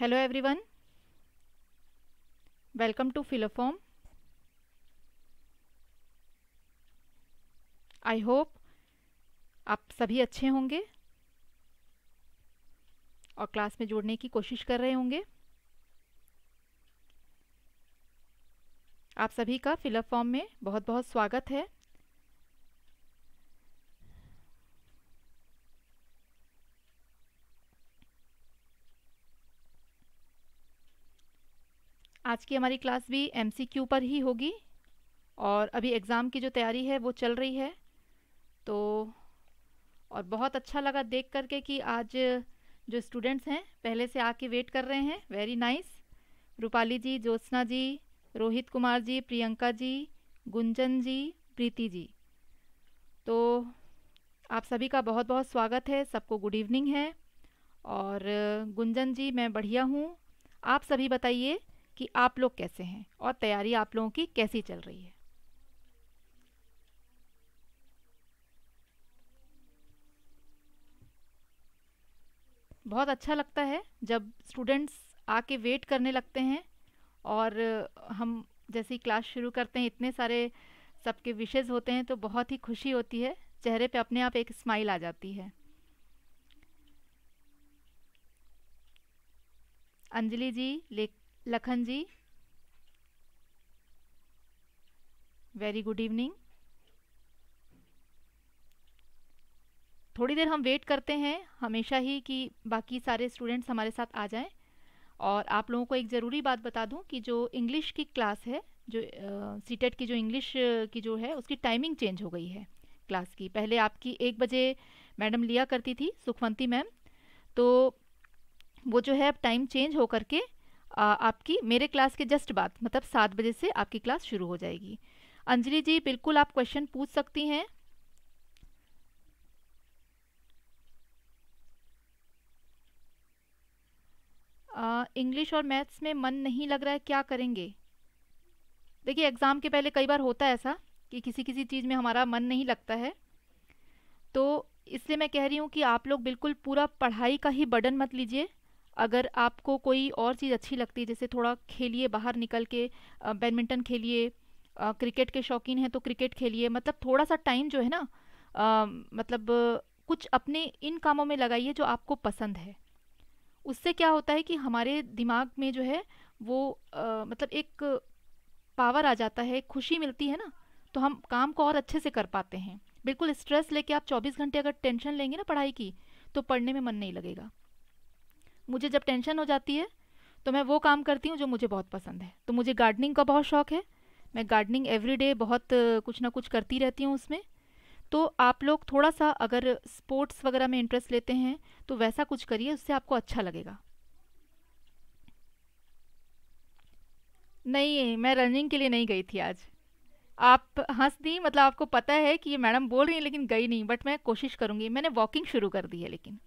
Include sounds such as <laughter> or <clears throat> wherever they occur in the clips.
hello everyone welcome to filoform I hope आप सभी अच्छे होंगे और क्लास में जोड़ने की कोशिश कर रहे होंगे आप सभी का फिलअप फॉर्म में बहुत बहुत स्वागत है आज की हमारी क्लास भी एम पर ही होगी और अभी एग्ज़ाम की जो तैयारी है वो चल रही है तो और बहुत अच्छा लगा देख करके कि आज जो स्टूडेंट्स हैं पहले से आके वेट कर रहे हैं वेरी नाइस रूपाली जी ज्योत्सना जी रोहित कुमार जी प्रियंका जी गुंजन जी प्रीति जी तो आप सभी का बहुत बहुत स्वागत है सबको गुड इवनिंग है और गुंजन जी मैं बढ़िया हूँ आप सभी बताइए कि आप लोग कैसे हैं और तैयारी आप लोगों की कैसी चल रही है बहुत अच्छा लगता है जब स्टूडेंट्स आके वेट करने लगते हैं और हम जैसे ही क्लास शुरू करते हैं इतने सारे सबके विशेज़ होते हैं तो बहुत ही खुशी होती है चेहरे पे अपने आप एक स्माइल आ जाती है Anjali ji Lekh Lakhan ji very good evening थोड़ी देर हम वेट करते हैं हमेशा ही कि बाकी सारे स्टूडेंट्स हमारे साथ आ जाएं और आप लोगों को एक ज़रूरी बात बता दूं कि जो इंग्लिश की क्लास है जो सी uh, e की जो इंग्लिश की जो है उसकी टाइमिंग चेंज हो गई है क्लास की पहले आपकी एक बजे मैडम लिया करती थी सुखवंती मैम तो वो जो है अब टाइम चेंज होकर के आपकी मेरे क्लास के जस्ट बाद मतलब सात बजे से आपकी क्लास शुरू हो जाएगी अंजलि जी बिल्कुल आप क्वेश्चन पूछ सकती हैं इंग्लिश और मैथ्स में मन नहीं लग रहा है क्या करेंगे देखिए एग्ज़ाम के पहले कई बार होता है ऐसा कि किसी किसी चीज़ में हमारा मन नहीं लगता है तो इसलिए मैं कह रही हूँ कि आप लोग बिल्कुल पूरा पढ़ाई का ही बर्डन मत लीजिए अगर आपको कोई और चीज़ अच्छी लगती है जैसे थोड़ा खेलिए बाहर निकल के बैडमिंटन खेलिए क्रिकेट के शौकीन हैं तो क्रिकेट खेलिए मतलब थोड़ा सा टाइम जो है ना आ, मतलब कुछ अपने इन कामों में लगाइए जो आपको पसंद है उससे क्या होता है कि हमारे दिमाग में जो है वो आ, मतलब एक पावर आ जाता है खुशी मिलती है ना तो हम काम को और अच्छे से कर पाते हैं बिल्कुल स्ट्रेस लेके आप 24 घंटे अगर टेंशन लेंगे ना पढ़ाई की तो पढ़ने में मन नहीं लगेगा मुझे जब टेंशन हो जाती है तो मैं वो काम करती हूँ जो मुझे बहुत पसंद है तो मुझे गार्डनिंग का बहुत शौक़ है मैं गार्डनिंग एवरी डे बहुत कुछ ना कुछ करती रहती हूँ उसमें तो आप लोग थोड़ा सा अगर स्पोर्ट्स वगैरह में इंटरेस्ट लेते हैं तो वैसा कुछ करिए उससे आपको अच्छा लगेगा नहीं मैं रनिंग के लिए नहीं गई थी आज आप हंस दी मतलब आपको पता है कि ये मैडम बोल रही हैं लेकिन गई नहीं बट मैं कोशिश करूँगी मैंने वॉकिंग शुरू कर दी है लेकिन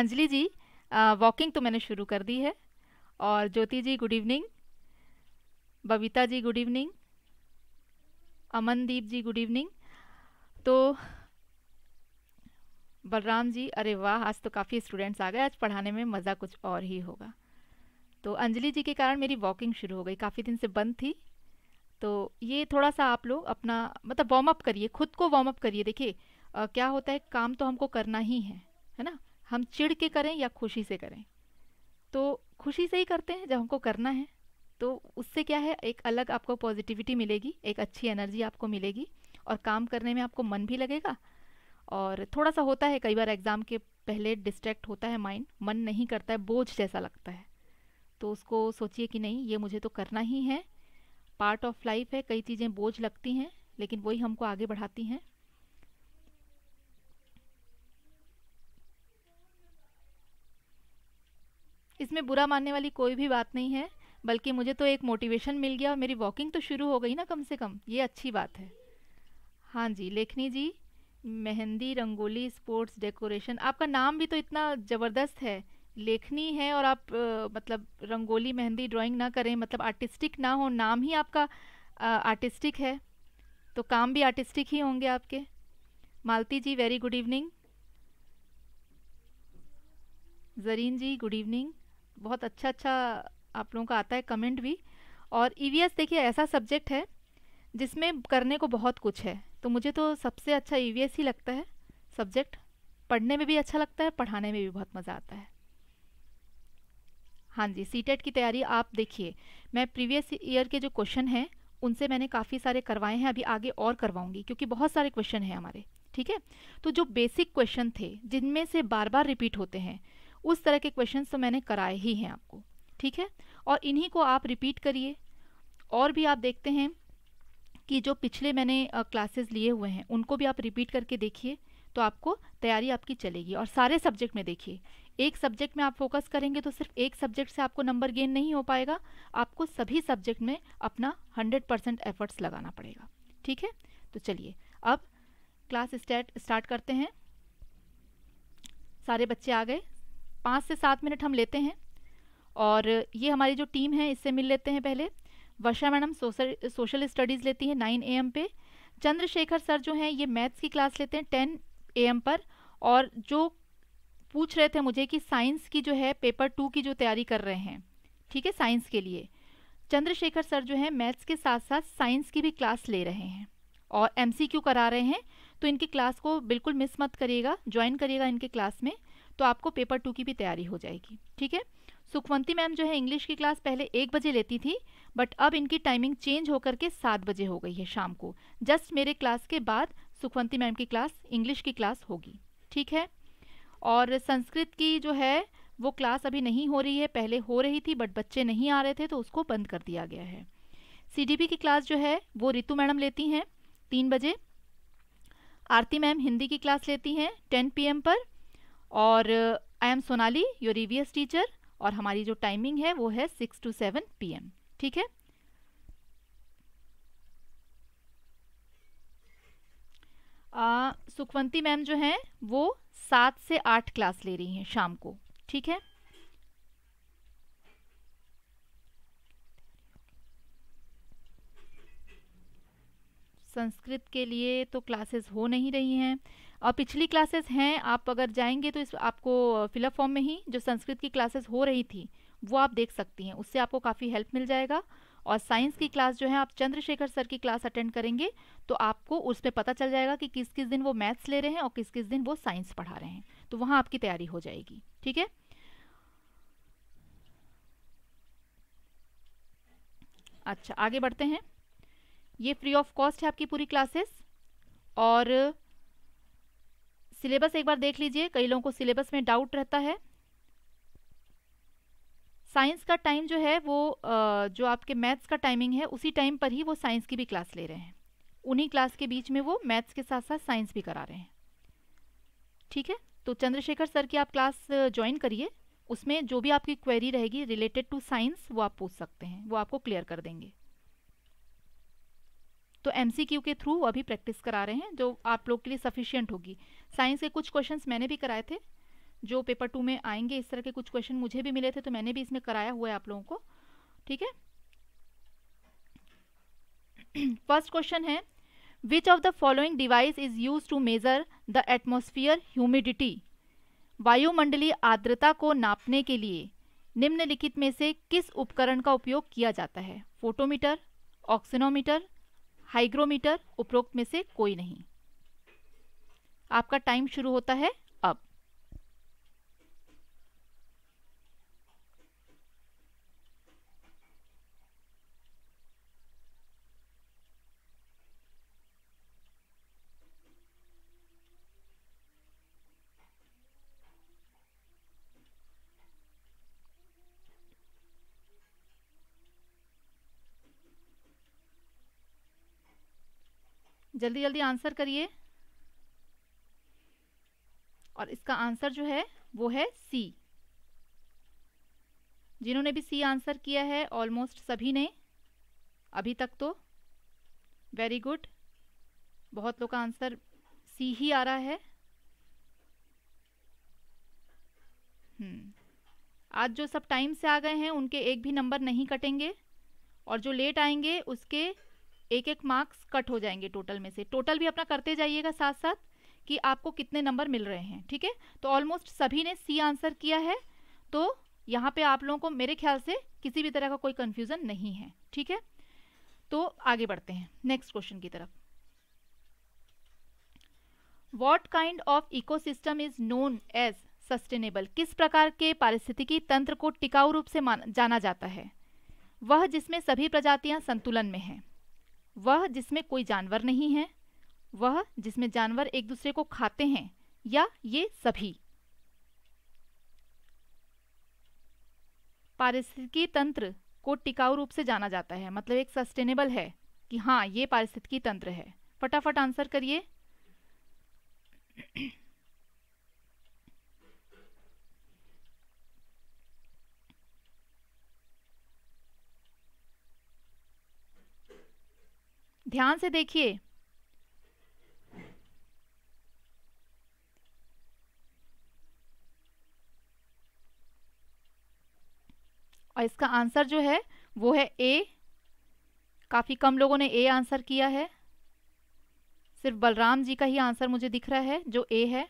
अंजलि जी वॉकिंग तो मैंने शुरू कर दी है और Jyoti ji good evening Babita ji good evening Amandeep ji good evening तो बलराम जी अरे वाह आज तो काफ़ी स्टूडेंट्स आ गए आज पढ़ाने में मज़ा कुछ और ही होगा तो अंजलि जी के कारण मेरी वॉकिंग शुरू हो गई काफ़ी दिन से बंद थी तो ये थोड़ा सा आप लोग अपना मतलब वार्म अप करिए खुद को वार्म अप करिए देखिए क्या होता है काम तो हमको करना ही है है ना हम चिढ़ के करें या खुशी से करें तो खुशी से ही करते हैं जब हमको करना है तो उससे क्या है एक अलग आपको पॉजिटिविटी मिलेगी एक अच्छी एनर्जी आपको मिलेगी और काम करने में आपको मन भी लगेगा और थोड़ा सा होता है कई बार एग्ज़ाम के पहले डिस्ट्रैक्ट होता है माइंड मन नहीं करता है बोझ जैसा लगता है तो उसको सोचिए कि नहीं ये मुझे तो करना ही है पार्ट ऑफ लाइफ है कई चीज़ें बोझ लगती हैं लेकिन वही हमको आगे बढ़ाती हैं इसमें बुरा मानने वाली कोई भी बात नहीं है बल्कि मुझे तो एक मोटिवेशन मिल गया और मेरी वॉकिंग तो शुरू हो गई ना कम से कम ये अच्छी बात है हाँ जी लेखनी जी मेहंदी रंगोली स्पोर्ट्स डेकोरेशन आपका नाम भी तो इतना ज़बरदस्त है लेखनी है और आप आ, मतलब रंगोली मेहंदी ड्राइंग ना करें मतलब आर्टिस्टिक ना हो नाम ही आपका आ, आर्टिस्टिक है तो काम भी आर्टिस्टिक ही होंगे आपके Malti ji very good evening Zareen ji good evening बहुत अच्छा अच्छा आप लोगों का आता है कमेंट भी और ई e देखिए ऐसा सब्जेक्ट है जिसमें करने को बहुत कुछ है तो मुझे तो सबसे अच्छा ई e ही लगता है सब्जेक्ट पढ़ने में भी अच्छा लगता है पढ़ाने में भी बहुत मज़ा आता है हाँ जी सी e की तैयारी आप देखिए मैं प्रीवियस ईयर के जो क्वेश्चन हैं उनसे मैंने काफ़ी सारे करवाए हैं अभी आगे और करवाऊंगी क्योंकि बहुत सारे क्वेश्चन हैं हमारे ठीक है तो जो बेसिक क्वेश्चन थे जिनमें से बार बार रिपीट होते हैं उस तरह के क्वेश्चन तो मैंने कराए ही हैं आपको ठीक है और इन्हीं को आप रिपीट करिए और भी आप देखते हैं कि जो पिछले मैंने क्लासेस लिए हुए हैं उनको भी आप रिपीट करके देखिए तो आपको तैयारी आपकी चलेगी और सारे सब्जेक्ट में देखिए एक सब्जेक्ट में आप फोकस करेंगे तो सिर्फ एक सब्जेक्ट से आपको नंबर गेन नहीं हो पाएगा आपको सभी सब्जेक्ट में अपना हंड्रेड परसेंट एफर्ट्स लगाना पड़ेगा ठीक है तो चलिए अब क्लास स्टार्ट स्टार्ट करते हैं सारे बच्चे आ गए पाँच से सात मिनट हम लेते हैं और ये हमारी जो टीम है इससे मिल लेते हैं पहले Varsha madam social social studies लेती हैं नाइन ए एम पे चंद्रशेखर सर जो हैं ये मैथ्स की क्लास लेते हैं टेन ए एम पर और जो पूछ रहे थे मुझे कि साइंस की जो है पेपर टू की जो तैयारी कर रहे हैं ठीक है साइंस के लिए चंद्रशेखर सर जो है मैथ्स के साथ साथ साइंस की भी क्लास ले रहे हैं और एम करा रहे हैं तो इनकी क्लास को बिल्कुल मिस मत करिएगा ज्वाइन करिएगा इनके क्लास में तो आपको पेपर टू की भी तैयारी हो जाएगी ठीक है सुखवंती मैम जो है इंग्लिश की क्लास पहले एक बजे लेती थी बट अब इनकी टाइमिंग चेंज होकर के सात बजे हो गई है शाम को जस्ट मेरे क्लास के बाद सुखवंती मैम की क्लास इंग्लिश की क्लास होगी ठीक है और संस्कृत की जो है वो क्लास अभी नहीं हो रही है पहले हो रही थी बट बच्चे नहीं आ रहे थे तो उसको बंद कर दिया गया है सी की क्लास जो है वो रितु मैडम लेती हैं तीन बजे आरती मैम हिंदी की क्लास लेती हैं टेन पी पर और I am Sonali your previous teacher और हमारी जो टाइमिंग है वो है सिक्स टू सेवन पी ठीक है सुखवंती मैम जो हैं वो सात से आठ क्लास ले रही हैं शाम को ठीक है संस्कृत के लिए तो क्लासेस हो नहीं रही हैं और पिछली क्लासेस हैं आप अगर जाएंगे तो इस आपको फिलअप फॉर्म में ही जो संस्कृत की क्लासेस हो रही थी वो आप देख सकती हैं उससे आपको काफ़ी हेल्प मिल जाएगा और साइंस की क्लास जो है आप चंद्रशेखर सर की क्लास अटेंड करेंगे तो आपको उस पर पता चल जाएगा कि किस किस दिन वो मैथ्स ले रहे हैं और किस किस दिन वो साइंस पढ़ा रहे हैं तो वहाँ आपकी तैयारी हो जाएगी ठीक है अच्छा आगे बढ़ते हैं ये फ्री ऑफ कॉस्ट है आपकी पूरी क्लासेस और सिलेबस एक बार देख लीजिए कई लोगों को सिलेबस में डाउट रहता है साइंस का टाइम जो है वो जो आपके मैथ्स का टाइमिंग है उसी टाइम पर ही वो साइंस की भी क्लास ले रहे हैं उन्हीं क्लास के बीच में वो मैथ्स के साथ साथ साइंस भी करा रहे हैं ठीक है तो चंद्रशेखर सर की आप क्लास ज्वाइन करिए उसमें जो भी आपकी क्वेरी रहेगी रिलेटेड टू साइंस वो आप पूछ सकते हैं वो आपको क्लियर कर देंगे तो एम के थ्रू अभी प्रैक्टिस करा रहे हैं जो आप लोग के लिए सफिशियंट होगी साइंस के कुछ क्वेश्चन मैंने भी कराए थे जो पेपर टू में आएंगे इस तरह के कुछ क्वेश्चन मुझे भी मिले थे तो मैंने भी इसमें कराया हुआ है आप लोगों को ठीक है फर्स्ट <clears throat> क्वेश्चन है which of the following device is use to measure the atmosphere humidity वायुमंडलीय आर्द्रता को नापने के लिए निम्नलिखित में से किस उपकरण का उपयोग किया जाता है फोटोमीटर ऑक्सीनोमीटर हाइग्रोमीटर उपरोक्त में से कोई नहीं आपका टाइम शुरू होता है जल्दी जल्दी आंसर करिए और इसका आंसर जो है वो है सी जिन्होंने भी सी आंसर किया है ऑलमोस्ट सभी ने अभी तक तो वेरी गुड बहुत लोग का आंसर सी ही आ रहा है हम्म। आज जो सब टाइम से आ गए हैं उनके एक भी नंबर नहीं कटेंगे और जो लेट आएंगे उसके एक एक मार्क्स कट हो जाएंगे टोटल में से टोटल भी अपना करते जाइएगा साथ साथ कि आपको कितने नंबर मिल रहे हैं ठीक है तो ऑलमोस्ट सभी ने सी आंसर किया है तो यहाँ पे आप लोगों को मेरे ख्याल से किसी भी तरह का कोई कन्फ्यूज़न नहीं है ठीक है तो आगे बढ़ते हैं नेक्स्ट क्वेश्चन की तरफ what kind of ecosystem is known as sustainable किस प्रकार के पारिस्थितिकी तंत्र को टिकाऊ रूप से जाना जाता है वह जिसमें सभी प्रजातियां संतुलन में हैं वह जिसमें कोई जानवर नहीं है वह जिसमें जानवर एक दूसरे को खाते हैं या ये सभी पारिस्थितिकी तंत्र को टिकाऊ रूप से जाना जाता है मतलब एक सस्टेनेबल है कि हाँ ये पारिस्थितिकी तंत्र है फटाफट आंसर करिए ध्यान से देखिए और इसका आंसर जो है वो है ए काफ़ी कम लोगों ने ए आंसर किया है सिर्फ बलराम जी का ही आंसर मुझे दिख रहा है जो ए है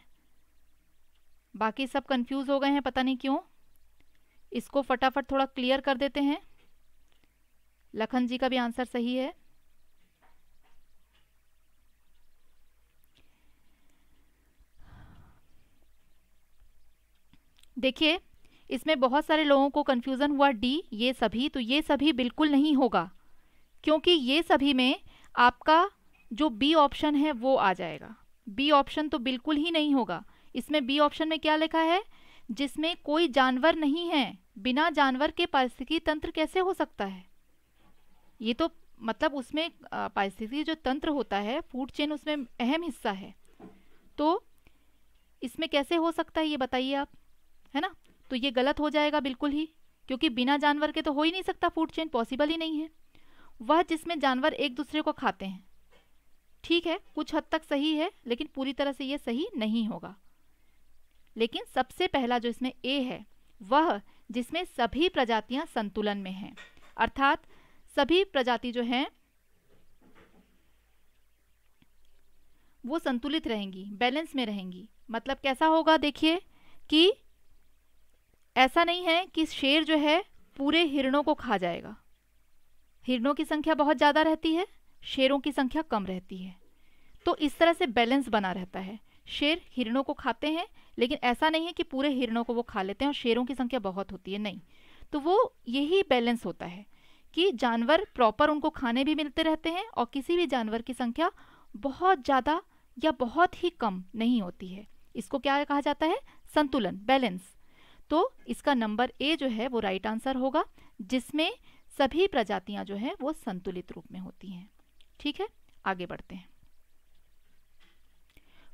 बाकी सब कंफ्यूज हो गए हैं पता नहीं क्यों इसको फटाफट थोड़ा क्लियर कर देते हैं लखन जी का भी आंसर सही है देखिए इसमें बहुत सारे लोगों को कन्फ्यूज़न हुआ डी ये सभी तो ये सभी बिल्कुल नहीं होगा क्योंकि ये सभी में आपका जो बी ऑप्शन है वो आ जाएगा बी ऑप्शन तो बिल्कुल ही नहीं होगा इसमें बी ऑप्शन में क्या लिखा है जिसमें कोई जानवर नहीं है बिना जानवर के पारिस्थितिकी तंत्र कैसे हो सकता है ये तो मतलब उसमें पारिस्थितिकी जो तंत्र होता है फूड चेन उसमें अहम हिस्सा है तो इसमें कैसे हो सकता है ये बताइए आप है ना तो ये गलत हो जाएगा बिल्कुल ही क्योंकि बिना जानवर के तो हो ही नहीं सकता फूड चेन पॉसिबल ही नहीं है वह जिसमें जानवर एक दूसरे को खाते हैं ठीक है कुछ हद तक सही है लेकिन पूरी तरह से ये सही नहीं होगा लेकिन सबसे पहला जो इसमें ए है वह जिसमें सभी प्रजातियां संतुलन में हैं अर्थात सभी प्रजाति जो हैं वो संतुलित रहेंगी बैलेंस में रहेंगी मतलब कैसा होगा देखिए कि ऐसा नहीं है कि शेर जो है पूरे हिरणों को खा जाएगा हिरणों की संख्या बहुत ज़्यादा रहती है शेरों की संख्या कम रहती है तो इस तरह से बैलेंस बना रहता है शेर हिरणों को खाते हैं लेकिन ऐसा नहीं है कि पूरे हिरणों को वो खा लेते हैं और शेरों की संख्या बहुत होती है नहीं तो वो यही बैलेंस होता है कि जानवर प्रॉपर उनको खाने भी मिलते रहते हैं और किसी भी जानवर की संख्या बहुत ज़्यादा या बहुत ही कम नहीं होती है इसको क्या कहा जाता है संतुलन बैलेंस तो इसका नंबर ए जो है वो राइट आंसर होगा जिसमें सभी प्रजातियां जो है वो संतुलित रूप में होती हैं ठीक है आगे बढ़ते हैं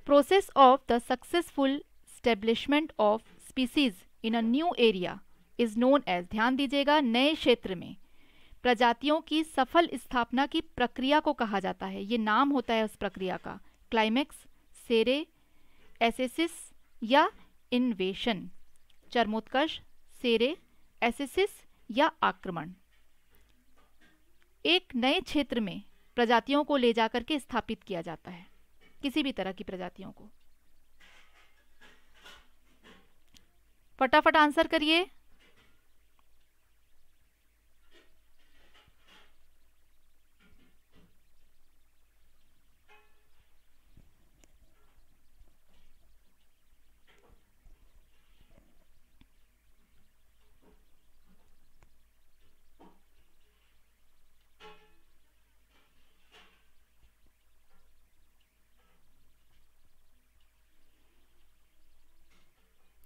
process of the successful establishment of species in a new area is known as ध्यान दीजिएगा नए क्षेत्र में प्रजातियों की सफल स्थापना की प्रक्रिया को कहा जाता है ये नाम होता है उस प्रक्रिया का क्लाइमेक्स सेरे एसेसिस या इन्वेशन चर्मोत्कर्ष सेरे एसेसिस या आक्रमण एक नए क्षेत्र में प्रजातियों को ले जाकर के स्थापित किया जाता है किसी भी तरह की प्रजातियों को फटाफट आंसर करिए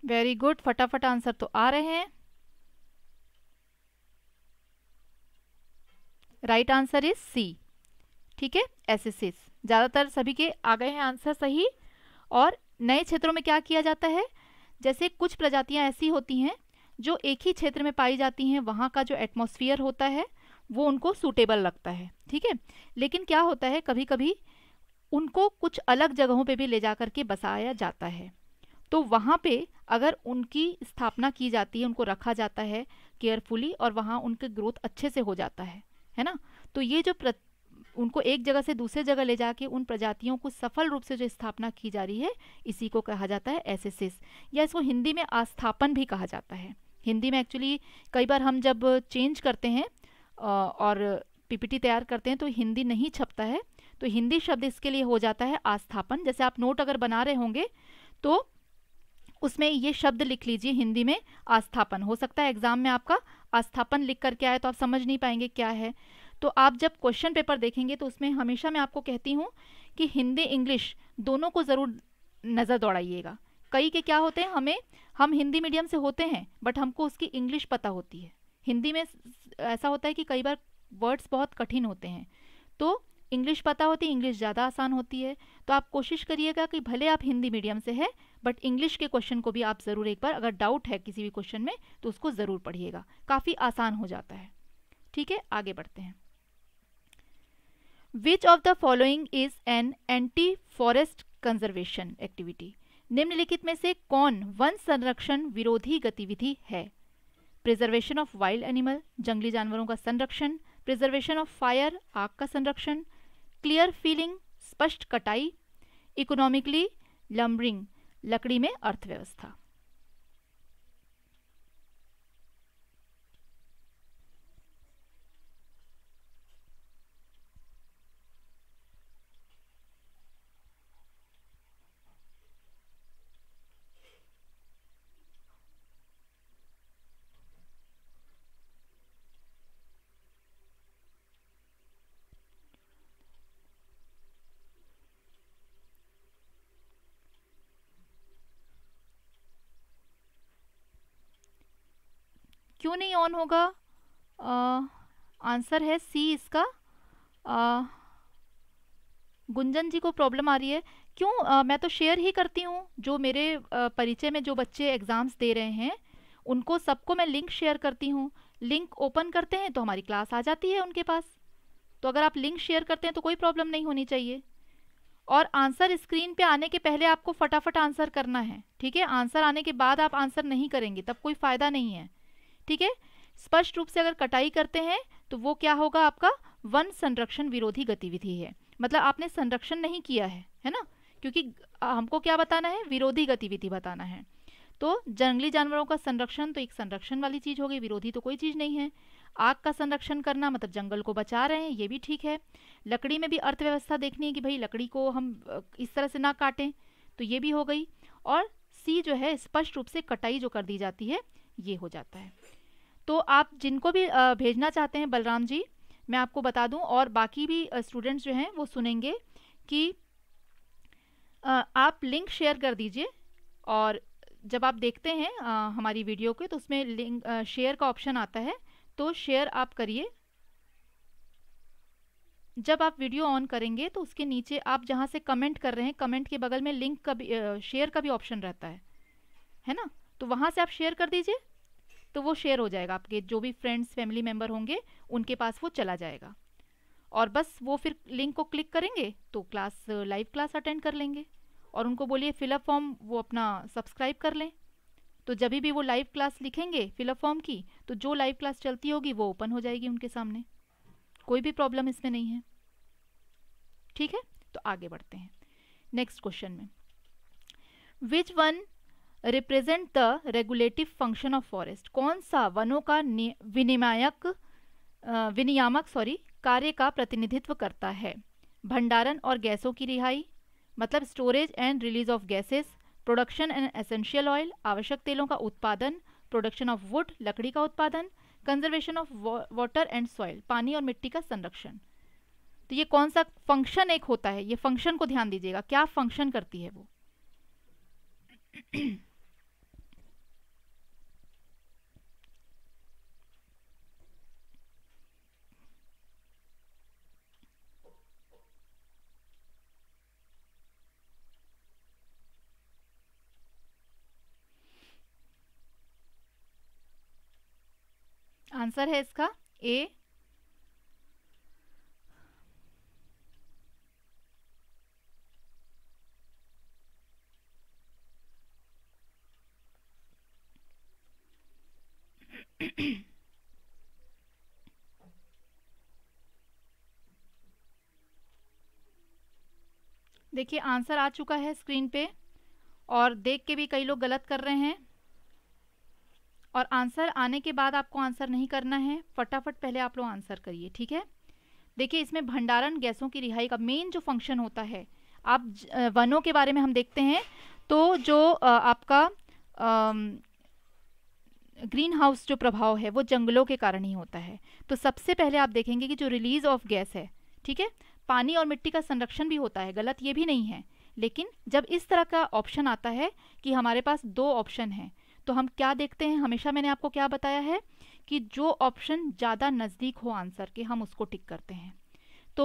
वेरी गुड फटाफट आंसर तो आ रहे हैं राइट आंसर इज सी ठीक है एस एस ज़्यादातर सभी के आ गए हैं आंसर सही और नए क्षेत्रों में क्या किया जाता है जैसे कुछ प्रजातियां ऐसी होती हैं जो एक ही क्षेत्र में पाई जाती हैं वहाँ का जो एटमॉस्फेयर होता है वो उनको सूटेबल लगता है ठीक है लेकिन क्या होता है कभी कभी उनको कुछ अलग जगहों पे भी ले जा करके बसाया जाता है तो वहाँ पे अगर उनकी स्थापना की जाती है उनको रखा जाता है केयरफुली और वहाँ उनके ग्रोथ अच्छे से हो जाता है है ना तो ये जो प्र, उनको एक जगह से दूसरे जगह ले जाके उन प्रजातियों को सफल रूप से जो स्थापना की जा रही है इसी को कहा जाता है एसेसिस या इसको हिंदी में आस्थापन भी कहा जाता है हिंदी में एक्चुअली कई बार हम जब चेंज करते हैं और पीपीटी तैयार करते हैं तो हिंदी नहीं छपता है तो हिंदी शब्द इसके लिए हो जाता है आस्थापन जैसे आप नोट अगर बना रहे होंगे तो उसमें ये शब्द लिख लीजिए हिंदी में आस्थापन हो सकता है एग्जाम में आपका आस्थापन लिख कर क्या है तो आप समझ नहीं पाएंगे क्या है तो आप जब क्वेश्चन पेपर देखेंगे तो उसमें हमेशा मैं आपको कहती हूँ कि हिंदी इंग्लिश दोनों को ज़रूर नज़र दौड़ाइएगा कई के क्या होते हैं हमें हम हिंदी मीडियम से होते हैं बट हमको उसकी इंग्लिश पता होती है हिंदी में ऐसा होता है कि कई बार वर्ड्स बहुत कठिन होते हैं तो इंग्लिश पता होती है इंग्लिश ज़्यादा आसान होती है तो आप कोशिश करिएगा कि भले आप हिंदी मीडियम से है बट इंग्लिश के क्वेश्चन को भी आप ज़रूर एक बार अगर डाउट है किसी भी क्वेश्चन में तो उसको ज़रूर पढ़िएगा काफ़ी आसान हो जाता है ठीक है आगे बढ़ते हैं which of the following is an anti forest conservation activity निम्नलिखित में से कौन वन संरक्षण विरोधी गतिविधि है प्रिजर्वेशन ऑफ वाइल्ड एनिमल जंगली जानवरों का संरक्षण प्रिजर्वेशन ऑफ फायर आग का संरक्षण क्लियर फीलिंग स्पष्ट कटाई इकोनॉमिकली लम्बरिंग लकड़ी में अर्थव्यवस्था क्यों नहीं ऑन होगा आंसर है सी इसका आ, गुंजन जी को प्रॉब्लम आ रही है क्यों आ, मैं तो शेयर ही करती हूँ जो मेरे परिचय में जो बच्चे एग्ज़ाम्स दे रहे हैं उनको सबको मैं लिंक शेयर करती हूँ लिंक ओपन करते हैं तो हमारी क्लास आ जाती है उनके पास तो अगर आप लिंक शेयर करते हैं तो कोई प्रॉब्लम नहीं होनी चाहिए और आंसर स्क्रीन पे आने के पहले आपको फटाफट आंसर करना है ठीक है आंसर आने के बाद आप आंसर नहीं करेंगे तब कोई फ़ायदा नहीं है ठीक है स्पष्ट रूप से अगर कटाई करते हैं तो वो क्या होगा आपका वन संरक्षण विरोधी गतिविधि है मतलब आपने संरक्षण नहीं किया है है ना क्योंकि हमको क्या बताना है विरोधी गतिविधि बताना है तो जंगली जानवरों का संरक्षण तो एक संरक्षण वाली चीज़ होगी विरोधी तो कोई चीज़ नहीं है आग का संरक्षण करना मतलब जंगल को बचा रहे हैं ये भी ठीक है लकड़ी में भी अर्थव्यवस्था देखनी है कि भाई लकड़ी को हम इस तरह से ना काटें तो ये भी हो गई और सी जो है स्पष्ट रूप से कटाई जो कर दी जाती है ये हो जाता है तो आप जिनको भी भेजना चाहते हैं बलराम जी मैं आपको बता दूं और बाकी भी स्टूडेंट्स जो हैं वो सुनेंगे कि आप लिंक शेयर कर दीजिए और जब आप देखते हैं हमारी वीडियो के तो उसमें लिंक शेयर का ऑप्शन आता है तो शेयर आप करिए जब आप वीडियो ऑन करेंगे तो उसके नीचे आप जहाँ से कमेंट कर रहे हैं कमेंट के बगल में लिंक का भी शेयर का भी ऑप्शन रहता है है ना तो वहाँ से आप शेयर कर दीजिए तो वो शेयर हो जाएगा आपके जो भी फ्रेंड्स फैमिली मेम्बर होंगे उनके पास वो चला जाएगा और बस वो फिर लिंक को क्लिक करेंगे तो क्लास लाइव क्लास अटेंड कर लेंगे और उनको बोलिए फिलअप फॉर्म वो अपना सब्सक्राइब कर लें तो जब भी वो लाइव क्लास लिखेंगे फिलअप फॉर्म की तो जो लाइव क्लास चलती होगी वो ओपन हो जाएगी उनके सामने कोई भी प्रॉब्लम इसमें नहीं है ठीक है तो आगे बढ़ते हैं नेक्स्ट क्वेश्चन में which one represent the regulative function of forest कौन सा वनों का विनिमायक विनियामक सॉरी कार्य का प्रतिनिधित्व करता है भंडारण और गैसों की रिहाई मतलब storage and release of gases production and essential oil आवश्यक तेलों का उत्पादन प्रोडक्शन ऑफ वुड लकड़ी का उत्पादन conservation of water and soil पानी और मिट्टी का संरक्षण तो ये कौन सा फंक्शन एक होता है ये फंक्शन को ध्यान दीजिएगा क्या फंक्शन करती है वो आंसर है इसका ए देखिए आंसर आ चुका है स्क्रीन पे और देख के भी कई लोग गलत कर रहे हैं और आंसर आने के बाद आपको आंसर नहीं करना है फटाफट पहले आप लोग आंसर करिए ठीक है देखिए इसमें भंडारण गैसों की रिहाई का मेन जो फंक्शन होता है आप वनों के बारे में हम देखते हैं तो जो आपका ग्रीन हाउस जो प्रभाव है वो जंगलों के कारण ही होता है तो सबसे पहले आप देखेंगे कि जो रिलीज ऑफ गैस है ठीक है पानी और मिट्टी का संरक्षण भी होता है गलत ये भी नहीं है लेकिन जब इस तरह का ऑप्शन आता है कि हमारे पास दो ऑप्शन हैं तो हम क्या देखते हैं हमेशा मैंने आपको क्या बताया है कि जो ऑप्शन ज़्यादा नज़दीक हो आंसर के हम उसको टिक करते हैं तो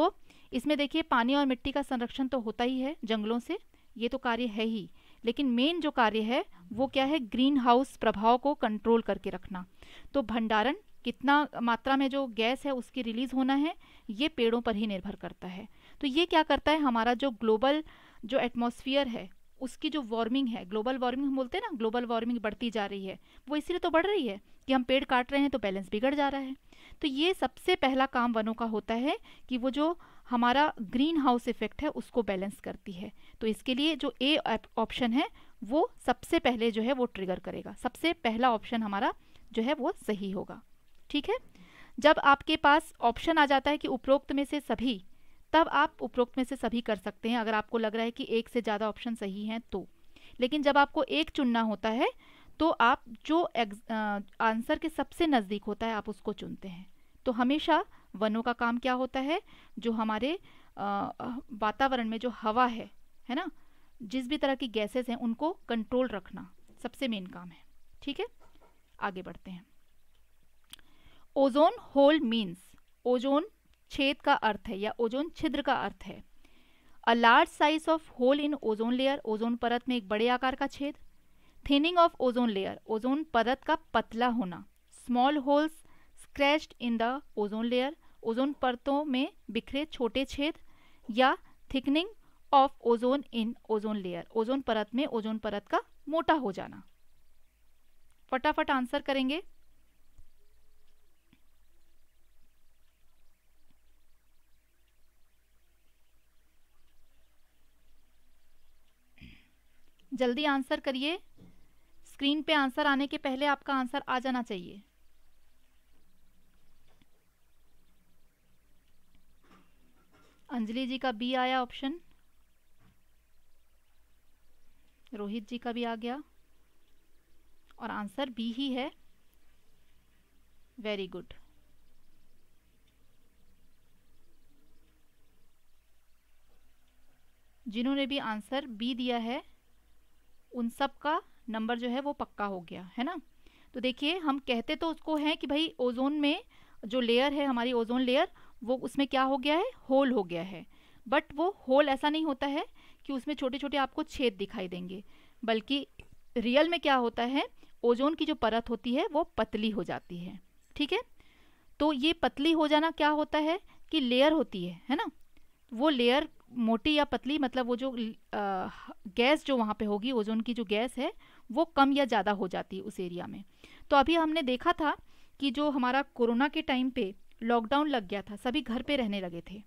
इसमें देखिए पानी और मिट्टी का संरक्षण तो होता ही है जंगलों से ये तो कार्य है ही लेकिन मेन जो कार्य है वो क्या है ग्रीन हाउस प्रभाव को कंट्रोल करके रखना तो भंडारण कितना मात्रा में जो गैस है उसकी रिलीज होना है ये पेड़ों पर ही निर्भर करता है तो ये क्या करता है हमारा जो ग्लोबल जो एटमोसफियर है उसकी जो वार्मिंग है ग्लोबल वार्मिंग हम बोलते हैं ना ग्लोबल वार्मिंग बढ़ती जा रही है वो इसलिए तो बढ़ रही है कि हम पेड़ काट रहे हैं तो बैलेंस बिगड़ जा रहा है तो ये सबसे पहला काम वनों का होता है कि वो जो हमारा ग्रीन हाउस इफेक्ट है उसको बैलेंस करती है तो इसके लिए जो ए ऑप्शन है वो सबसे पहले जो है वो ट्रिगर करेगा सबसे पहला ऑप्शन हमारा जो है वो सही होगा ठीक है जब आपके पास ऑप्शन आ जाता है कि उपरोक्त में से सभी तब आप उपरोक्त में से सभी कर सकते हैं अगर आपको लग रहा है कि एक से ज़्यादा ऑप्शन सही हैं तो लेकिन जब आपको एक चुनना होता है तो आप जो आंसर के सबसे नज़दीक होता है आप उसको चुनते हैं तो हमेशा वनों का काम क्या होता है जो हमारे वातावरण में जो हवा है है ना जिस भी तरह की गैसेस हैं उनको कंट्रोल रखना सबसे मेन काम है ठीक है आगे बढ़ते हैं ओजोन होल मीन्स ओजोन छेद का अर्थ है या ओजोन छिद्र का अर्थ है a large size of hole in ozone layer ozone परत में एक बड़े आकार का छेद thinning of ozone layer ozone परत का पतला होना small holes scratched in the ozone layer ozone परतों में बिखरे छोटे छेद या thickening of ozone in ozone layer ozone परत में ओजोन परत का मोटा हो जाना फटाफट आंसर करेंगे जल्दी आंसर करिए स्क्रीन पे आंसर आने के पहले आपका आंसर आ जाना चाहिए अंजलि जी का बी आया ऑप्शन रोहित जी का भी आ गया और आंसर बी ही है वेरी गुड जिन्होंने भी आंसर बी दिया है उन सब का नंबर जो है वो पक्का हो गया है ना तो देखिए हम कहते तो उसको हैं कि भाई ओजोन में जो लेयर है हमारी ओजोन लेयर वो उसमें क्या हो गया है होल हो गया है बट वो होल ऐसा नहीं होता है कि उसमें छोटे छोटे आपको छेद दिखाई देंगे बल्कि रियल में क्या होता है ओजोन की जो परत होती है वो पतली हो जाती है ठीक है तो ये पतली हो जाना क्या होता है कि लेयर होती है है ना वो लेयर मोटी या पतली मतलब वो जो आ, गैस जो वहाँ पे होगी ओजोन की जो गैस है वो कम या ज़्यादा हो जाती है उस एरिया में तो अभी हमने देखा था कि जो हमारा कोरोना के टाइम पे लॉकडाउन लग गया था सभी घर पे रहने लगे थे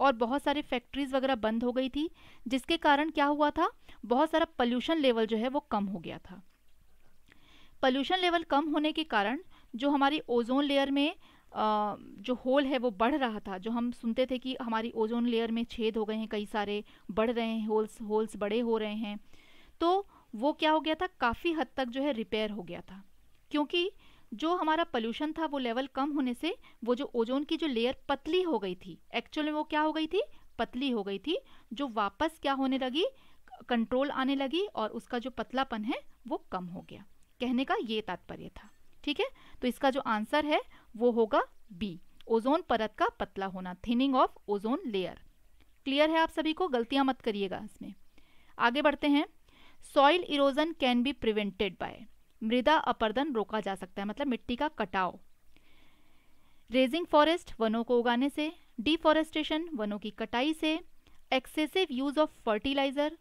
और बहुत सारे फैक्ट्रीज़ वगैरह बंद हो गई थी जिसके कारण क्या हुआ था बहुत सारा पल्यूशन लेवल जो है वो कम हो गया था पल्यूशन लेवल कम होने के कारण जो हमारी ओजोन लेयर में जो होल है वो बढ़ रहा था जो हम सुनते थे कि हमारी ओजोन लेयर में छेद हो गए हैं कई सारे बढ़ रहे हैं होल्स होल्स बड़े हो रहे हैं तो वो क्या हो गया था काफ़ी हद तक जो है रिपेयर हो गया था क्योंकि जो हमारा पोल्यूशन था वो लेवल कम होने से वो जो ओजोन की जो लेयर पतली हो गई थी एक्चुअल में वो क्या हो गई थी पतली हो गई थी जो वापस क्या होने लगी कंट्रोल आने लगी और उसका जो पतलापन है वो कम हो गया कहने का ये तात्पर्य था ठीक है तो इसका जो आंसर है वो होगा बी ओजोन परत का पतला होना thinning of ozone layer clear है आप सभी को गलतियां मत करिएगा इसमें आगे बढ़ते हैं soil erosion can be prevented by मृदा अपर्दन रोका जा सकता है मतलब मिट्टी का कटाव रेजिंग फॉरेस्ट वनों को उगाने से डिफॉरेस्टेशन वनों की कटाई से एक्सेसिव यूज ऑफ फर्टिलाइजर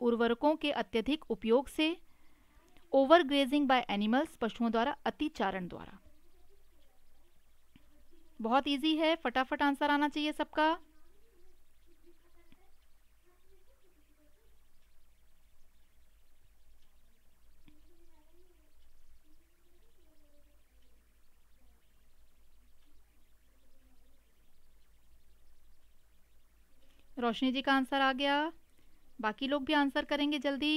उर्वरकों के अत्यधिक उपयोग से ओवर ग्रेजिंग बाय एनिमल्स पशुओं द्वारा अतिचारण द्वारा बहुत इजी है फटाफट आंसर आना चाहिए सबका रोशनी जी का आंसर आ गया बाकी लोग भी आंसर करेंगे जल्दी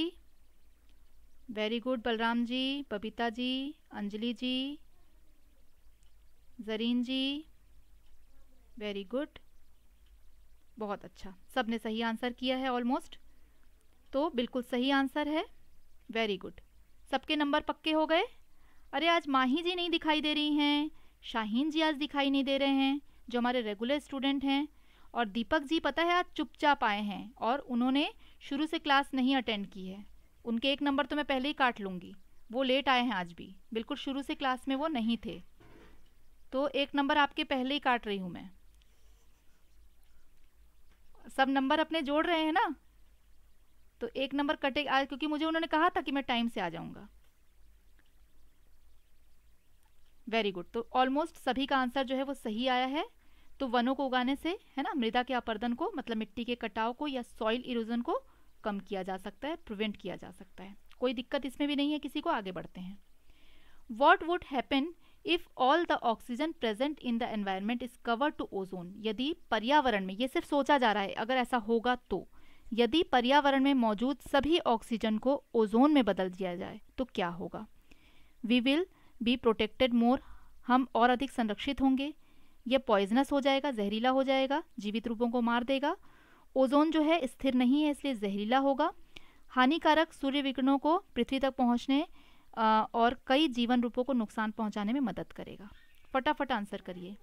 very good Balram ji Babita ji Anjali ji Zareen ji very good बहुत अच्छा सब ने सही आंसर किया है ऑलमोस्ट तो बिल्कुल सही आंसर है वेरी गुड सबके नंबर पक्के हो गए अरे आज माही जी नहीं दिखाई दे रही हैं शाहीन जी आज दिखाई नहीं दे रहे हैं जो हमारे रेगुलर स्टूडेंट हैं और दीपक जी पता है आज चुपचाप आए हैं और उन्होंने शुरू से क्लास नहीं अटेंड की है उनके एक नंबर तो मैं पहले ही काट लूँगी वो लेट आए हैं आज भी बिल्कुल शुरू से क्लास में वो नहीं थे तो एक नंबर आपके पहले ही काट रही हूँ मैं सब नंबर अपने जोड़ रहे हैं ना तो एक नंबर कटे आज क्योंकि मुझे उन्होंने कहा था कि मैं टाइम से आ जाऊंगा वेरी गुड तो ऑलमोस्ट सभी का आंसर जो है वो सही आया है तो वनों को उगाने से है ना मृदा के अपर्दन को मतलब मिट्टी के कटाव को या सॉइल इरोजन को कम किया जा सकता है प्रिवेंट किया जा सकता है कोई दिक्कत इसमें भी नहीं है किसी को आगे बढ़ते हैं what would happen if all the oxygen present in the environment is cover to ozone यदि पर्यावरण में ये सिर्फ सोचा जा रहा है अगर ऐसा होगा तो यदि पर्यावरण में मौजूद सभी ऑक्सीजन को ओजोन में बदल दिया जाए तो क्या होगा we will be protected more हम और अधिक संरक्षित होंगे यह पॉइजनस हो जाएगा जहरीला हो जाएगा जीवित रूपों को मार देगा ओजोन जो है स्थिर नहीं है इसलिए जहरीला होगा हानिकारक सूर्य विकिरणों को पृथ्वी तक पहुंचने और कई जीवन रूपों को नुकसान पहुंचाने में मदद करेगा फटाफट आंसर करिए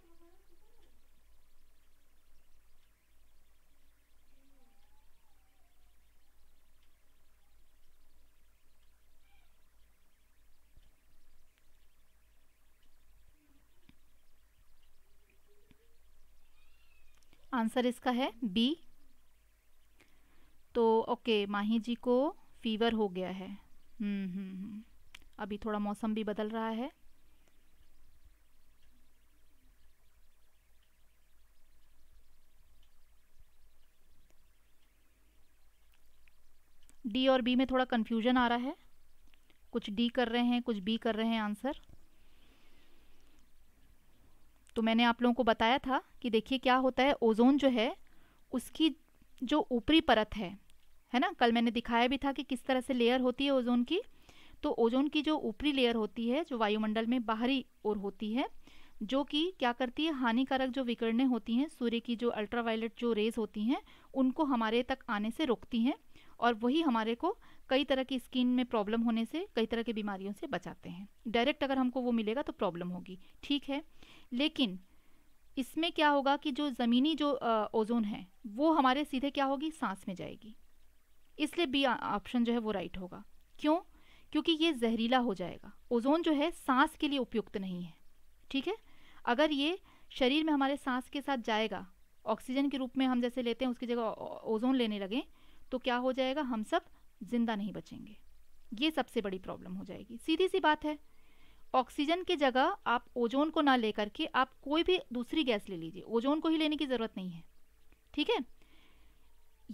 आंसर इसका है बी तो ओके माही जी को फीवर हो गया है हम्म हम्म हम्म अभी थोड़ा मौसम भी बदल रहा है डी और बी में थोड़ा कन्फ्यूजन आ रहा है कुछ डी कर रहे हैं कुछ बी कर रहे हैं आंसर तो मैंने आप लोगों को बताया था कि देखिए क्या होता है ओजोन जो है उसकी जो ऊपरी परत है है ना कल मैंने दिखाया भी था कि किस तरह से लेयर होती है ओजोन की तो ओजोन की जो ऊपरी लेयर होती है जो वायुमंडल में बाहरी ओर होती है जो कि क्या करती है हानिकारक जो विकिरणें होती हैं सूर्य की जो अल्ट्रावायलेट जो रेज होती हैं उनको हमारे तक आने से रोकती हैं और वही हमारे को कई तरह की स्किन में प्रॉब्लम होने से कई तरह की बीमारियों से बचाते हैं डायरेक्ट अगर हमको वो मिलेगा तो प्रॉब्लम होगी ठीक है लेकिन इसमें क्या होगा कि जो ज़मीनी जो ओजोन है वो हमारे सीधे क्या होगी सांस में जाएगी इसलिए बी ऑप्शन जो है वो राइट होगा क्यों क्योंकि ये जहरीला हो जाएगा ओजोन जो है सांस के लिए उपयुक्त नहीं है ठीक है अगर ये शरीर में हमारे सांस के साथ जाएगा ऑक्सीजन के रूप में हम जैसे लेते हैं उसकी जगह ओजोन लेने लगें तो क्या हो जाएगा हम सब जिंदा नहीं बचेंगे ये सबसे बड़ी प्रॉब्लम हो जाएगी सीधी सी बात है ऑक्सीजन की जगह आप ओजोन को ना लेकर के आप कोई भी दूसरी गैस ले लीजिए ओजोन को ही लेने की ज़रूरत नहीं है ठीक है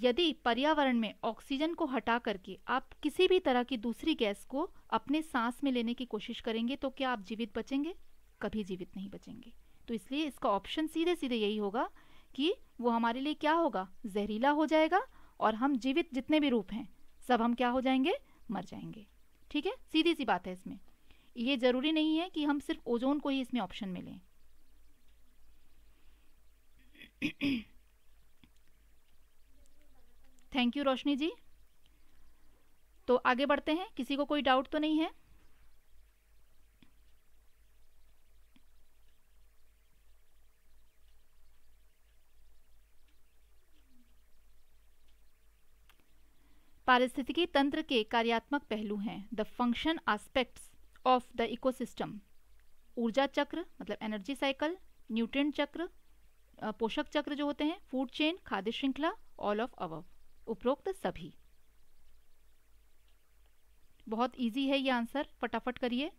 यदि पर्यावरण में ऑक्सीजन को हटा करके आप किसी भी तरह की दूसरी गैस को अपने सांस में लेने की कोशिश करेंगे तो क्या आप जीवित बचेंगे कभी जीवित नहीं बचेंगे तो इसलिए इसका ऑप्शन सीधे सीधे यही होगा कि वो हमारे लिए क्या होगा जहरीला हो जाएगा और हम जीवित जितने भी रूप हैं सब हम क्या हो जाएंगे मर जाएंगे ठीक है सीधी सी बात है इसमें ये जरूरी नहीं है कि हम सिर्फ ओजोन को ही इसमें ऑप्शन में लें थैंक यू रोशनी जी तो आगे बढ़ते हैं किसी को कोई डाउट तो नहीं है पारिस्थितिकी तंत्र के कार्यात्मक पहलू हैं the function aspect of the ecosystem ऊर्जा चक्र मतलब एनर्जी साइकिल न्यूट्रिएंट चक्र पोषक चक्र जो होते हैं फूड चेन खाद्य श्रृंखला ऑल ऑफ अवव उपरोक्त सभी बहुत इजी है ये आंसर फटाफट करिए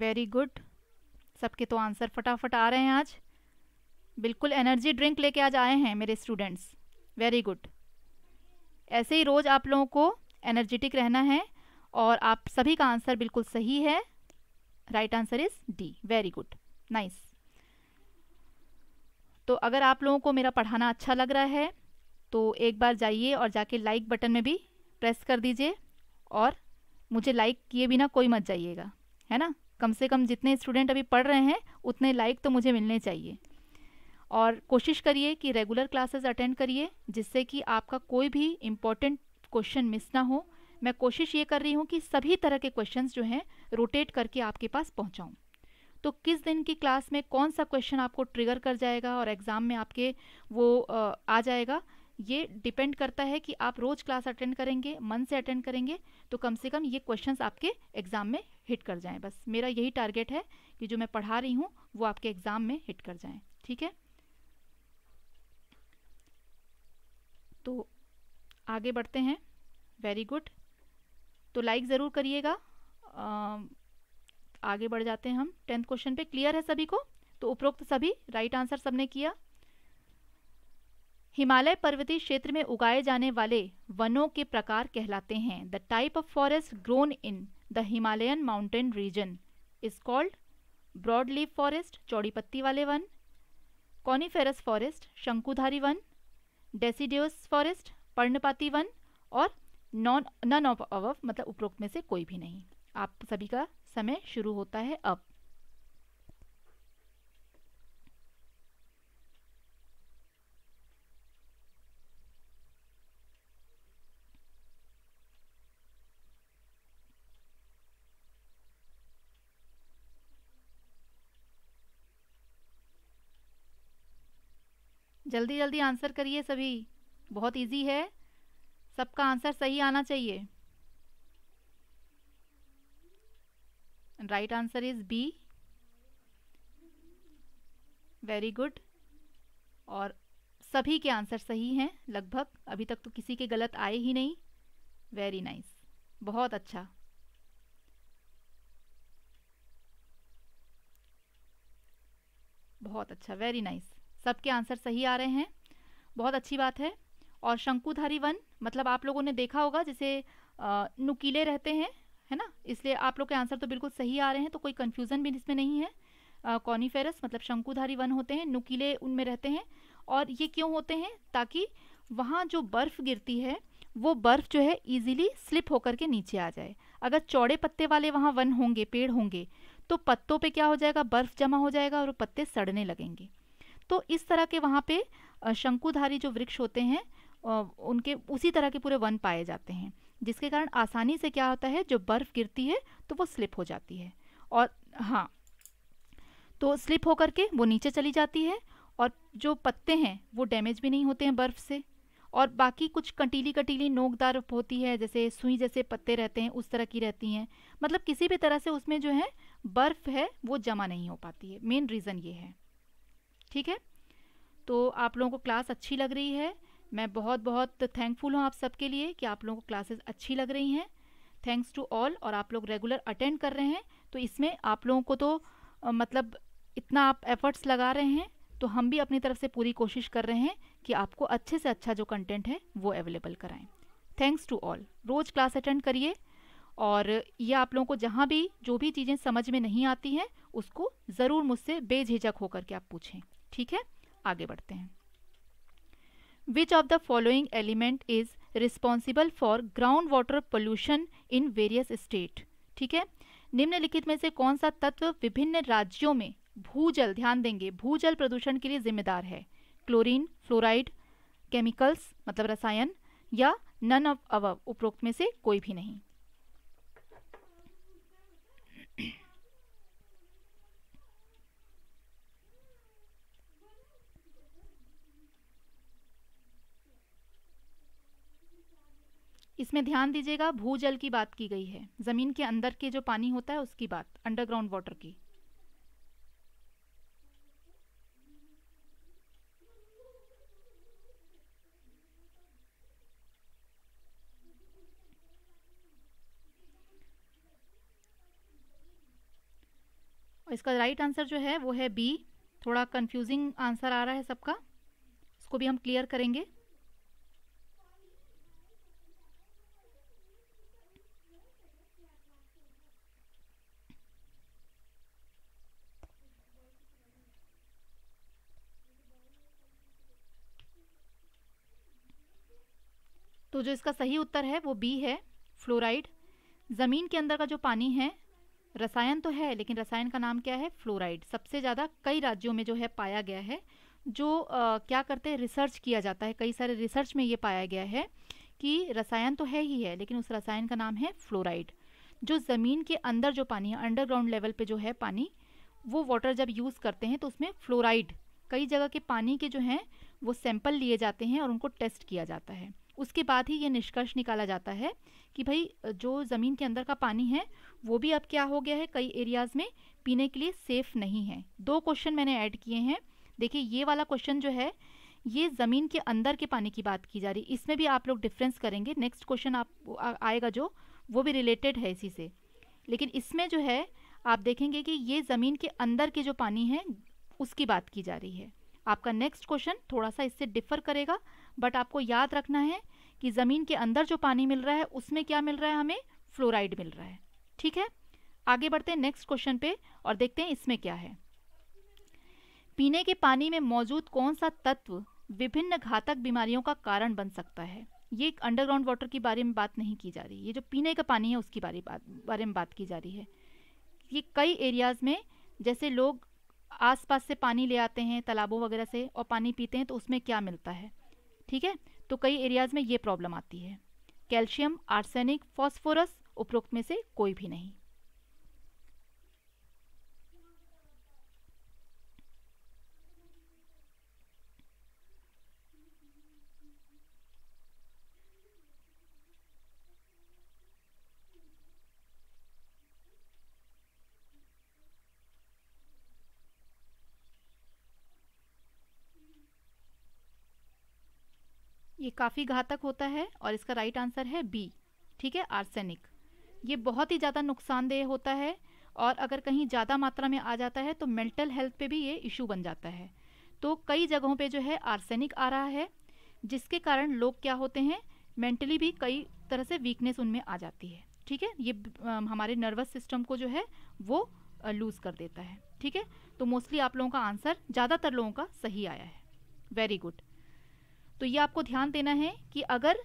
वेरी गुड सबके तो आंसर फटाफट आ रहे हैं आज बिल्कुल एनर्जी ड्रिंक लेके आज आए हैं मेरे स्टूडेंट्स वेरी गुड ऐसे ही रोज़ आप लोगों को एनर्जेटिक रहना है और आप सभी का आंसर बिल्कुल सही है right answer is D very good nice तो अगर आप लोगों को मेरा पढ़ाना अच्छा लग रहा है तो एक बार जाइए और जाके लाइक बटन में भी प्रेस कर दीजिए और मुझे लाइक किए बिना कोई मत जाइएगा है ना कम से कम जितने स्टूडेंट अभी पढ़ रहे हैं उतने लाइक तो मुझे मिलने चाहिए और कोशिश करिए कि रेगुलर क्लासेस अटेंड करिए जिससे कि आपका कोई भी इम्पोर्टेंट क्वेश्चन मिस ना हो मैं कोशिश ये कर रही हूँ कि सभी तरह के क्वेश्चन जो हैं रोटेट करके आपके पास पहुँचाऊँ तो किस दिन की क्लास में कौन सा क्वेश्चन आपको ट्रिगर कर जाएगा और एग्ज़ाम में आपके वो आ, आ जाएगा ये डिपेंड करता है कि आप रोज़ क्लास अटेंड करेंगे मन से अटेंड करेंगे तो कम से कम ये क्वेश्चंस आपके एग्ज़ाम में हिट कर जाएं बस मेरा यही टारगेट है कि जो मैं पढ़ा रही हूँ वो आपके एग्ज़ाम में हिट कर जाएं ठीक है तो आगे बढ़ते हैं वेरी गुड तो लाइक ज़रूर करिएगा आगे बढ़ जाते हैं हम टेंथ क्वेश्चन पे क्लियर है सभी को तो उपरोक्त सभी राइट आंसर सबने किया हिमालय पर्वतीय क्षेत्र में उगाए जाने वाले वनों के प्रकार कहलाते हैं the type of forest grown in the Himalayan mountain region is called broad leave forest चौड़ी पत्ती वाले वन कॉनीफेरस फॉरेस्ट शंकुधारी वन डेसीडियस फॉरेस्ट पर्णपाती वन और नॉन नन ऑफ अव मतलब उपरोक्त में से कोई भी नहीं आप सभी का समय शुरू होता है अब जल्दी जल्दी आंसर करिए सभी बहुत इजी है सबका आंसर सही आना चाहिए right answer is B very good और सभी के आंसर सही हैं लगभग अभी तक तो किसी के गलत आए ही नहीं वेरी नाइस nice. बहुत अच्छा बहुत अच्छा वेरी नाइस nice. सबके आंसर सही आ रहे हैं बहुत अच्छी बात है और शंकुधारी वन मतलब आप लोगों ने देखा होगा जैसे नुकीले रहते हैं है ना इसलिए आप लोग के आंसर तो बिल्कुल सही आ रहे हैं तो कोई कन्फ्यूज़न भी इसमें नहीं है कॉनीफेरस मतलब शंकुधारी वन होते हैं नुकीले उनमें रहते हैं और ये क्यों होते हैं ताकि वहाँ जो बर्फ़ गिरती है वो बर्फ़ जो है इजीली स्लिप होकर के नीचे आ जाए अगर चौड़े पत्ते वाले वहाँ वन होंगे पेड़ होंगे तो पत्तों पे क्या हो जाएगा बर्फ़ जमा हो जाएगा और पत्ते सड़ने लगेंगे तो इस तरह के वहाँ पे शंकुधारी जो वृक्ष होते हैं उनके उसी तरह के पूरे वन पाए जाते हैं जिसके कारण आसानी से क्या होता है जो बर्फ़ गिरती है तो वो स्लिप हो जाती है और हाँ तो स्लिप होकर के वो नीचे चली जाती है और जो पत्ते हैं वो डैमेज भी नहीं होते हैं बर्फ़ से और बाकी कुछ कंटीली कंटीली नोकदार होती है जैसे सुई जैसे पत्ते रहते हैं उस तरह की रहती हैं मतलब किसी भी तरह से उसमें जो है बर्फ़ है वो जमा नहीं हो पाती है मेन रीज़न ये है ठीक है तो आप लोगों को क्लास अच्छी लग रही है मैं बहुत बहुत थैंकफुल हूँ आप सबके लिए कि आप लोगों को क्लासेस अच्छी लग रही हैं थैंक्स टू ऑल और आप लोग रेगुलर अटेंड कर रहे हैं तो इसमें आप लोगों को तो आ, मतलब इतना आप एफर्ट्स लगा रहे हैं तो हम भी अपनी तरफ से पूरी कोशिश कर रहे हैं कि आपको अच्छे से अच्छा जो कंटेंट है वो अवेलेबल कराएं थैंक्स टू ऑल रोज़ क्लास अटेंड करिए और ये आप लोगों को जहाँ भी जो भी चीज़ें समझ में नहीं आती हैं उसको ज़रूर मुझसे बेझिझक होकर के आप पूछें ठीक है आगे बढ़ते हैं which of the following element is responsible for ground water pollution in various state ठीक है निम्नलिखित में से कौन सा तत्व विभिन्न राज्यों में भूजल ध्यान देंगे भूजल प्रदूषण के लिए जिम्मेदार है क्लोरीन फ्लोराइड केमिकल्स मतलब रसायन या नन ऑफ अव उपरोक्त में से कोई भी नहीं इसमें ध्यान दीजिएगा भूजल की बात की गई है ज़मीन के अंदर के जो पानी होता है उसकी बात अंडरग्राउंड वाटर की और इसका राइट आंसर जो है वो है बी थोड़ा कंफ्यूजिंग आंसर आ रहा है सबका इसको भी हम क्लियर करेंगे तो जो इसका सही उत्तर है वो बी है फ्लोराइड ज़मीन के अंदर का जो पानी है रसायन तो है लेकिन रसायन का नाम क्या है फ्लोराइड सबसे ज़्यादा कई राज्यों में जो है पाया गया है जो आ, क्या करते हैं रिसर्च किया जाता है कई सारे रिसर्च में ये पाया गया है कि रसायन तो है ही है लेकिन उस रसायन का नाम है फ्लोराइड जो ज़मीन के अंदर जो पानी है अंडरग्राउंड लेवल पे जो है पानी वो वाटर जब यूज़ करते हैं तो उसमें फ्लोराइड कई जगह के पानी के जो हैं वो सैंपल लिए जाते हैं और उनको टेस्ट किया जाता है उसके बाद ही ये निष्कर्ष निकाला जाता है कि भाई जो ज़मीन के अंदर का पानी है वो भी अब क्या हो गया है कई एरियाज़ में पीने के लिए सेफ़ नहीं है दो क्वेश्चन मैंने ऐड किए हैं देखिए ये वाला क्वेश्चन जो है ये ज़मीन के अंदर के पानी की बात की जा रही है इसमें भी आप लोग डिफरेंस करेंगे नेक्स्ट क्वेश्चन आप आएगा जो वो भी रिलेटेड है इसी से लेकिन इसमें जो है आप देखेंगे कि ये ज़मीन के अंदर के जो पानी है उसकी बात की जा रही है आपका नेक्स्ट क्वेश्चन थोड़ा सा इससे डिफर करेगा बट आपको याद रखना है कि ज़मीन के अंदर जो पानी मिल रहा है उसमें क्या मिल रहा है हमें फ्लोराइड मिल रहा है ठीक है आगे बढ़ते हैं नेक्स्ट क्वेश्चन पे और देखते हैं इसमें क्या है पीने के पानी में मौजूद कौन सा तत्व विभिन्न घातक बीमारियों का कारण बन सकता है ये अंडरग्राउंड वाटर के बारे में बात नहीं की जा रही ये जो पीने का पानी है उसकी बारे बात बारे में बात की जा रही है ये कई एरियाज़ में जैसे लोग आसपास से पानी ले आते हैं तालाबों वगैरह से और पानी पीते हैं तो उसमें क्या मिलता है ठीक है तो कई एरियाज़ में ये प्रॉब्लम आती है कैल्शियम आर्सेनिक फॉस्फोरस उपरोक्त में से कोई भी नहीं ये काफ़ी घातक होता है और इसका राइट आंसर है बी ठीक है आर्सेनिक ये बहुत ही ज़्यादा नुकसानदेह होता है और अगर कहीं ज़्यादा मात्रा में आ जाता है तो मेंटल हेल्थ पे भी ये इशू बन जाता है तो कई जगहों पे जो है आर्सेनिक आ रहा है जिसके कारण लोग क्या होते हैं मेंटली भी कई तरह से वीकनेस उनमें आ जाती है ठीक है ये हमारे नर्वस सिस्टम को जो है वो लूज़ कर देता है ठीक है तो मोस्टली आप लोगों का आंसर ज़्यादातर लोगों का सही आया है वेरी गुड तो ये आपको ध्यान देना है कि अगर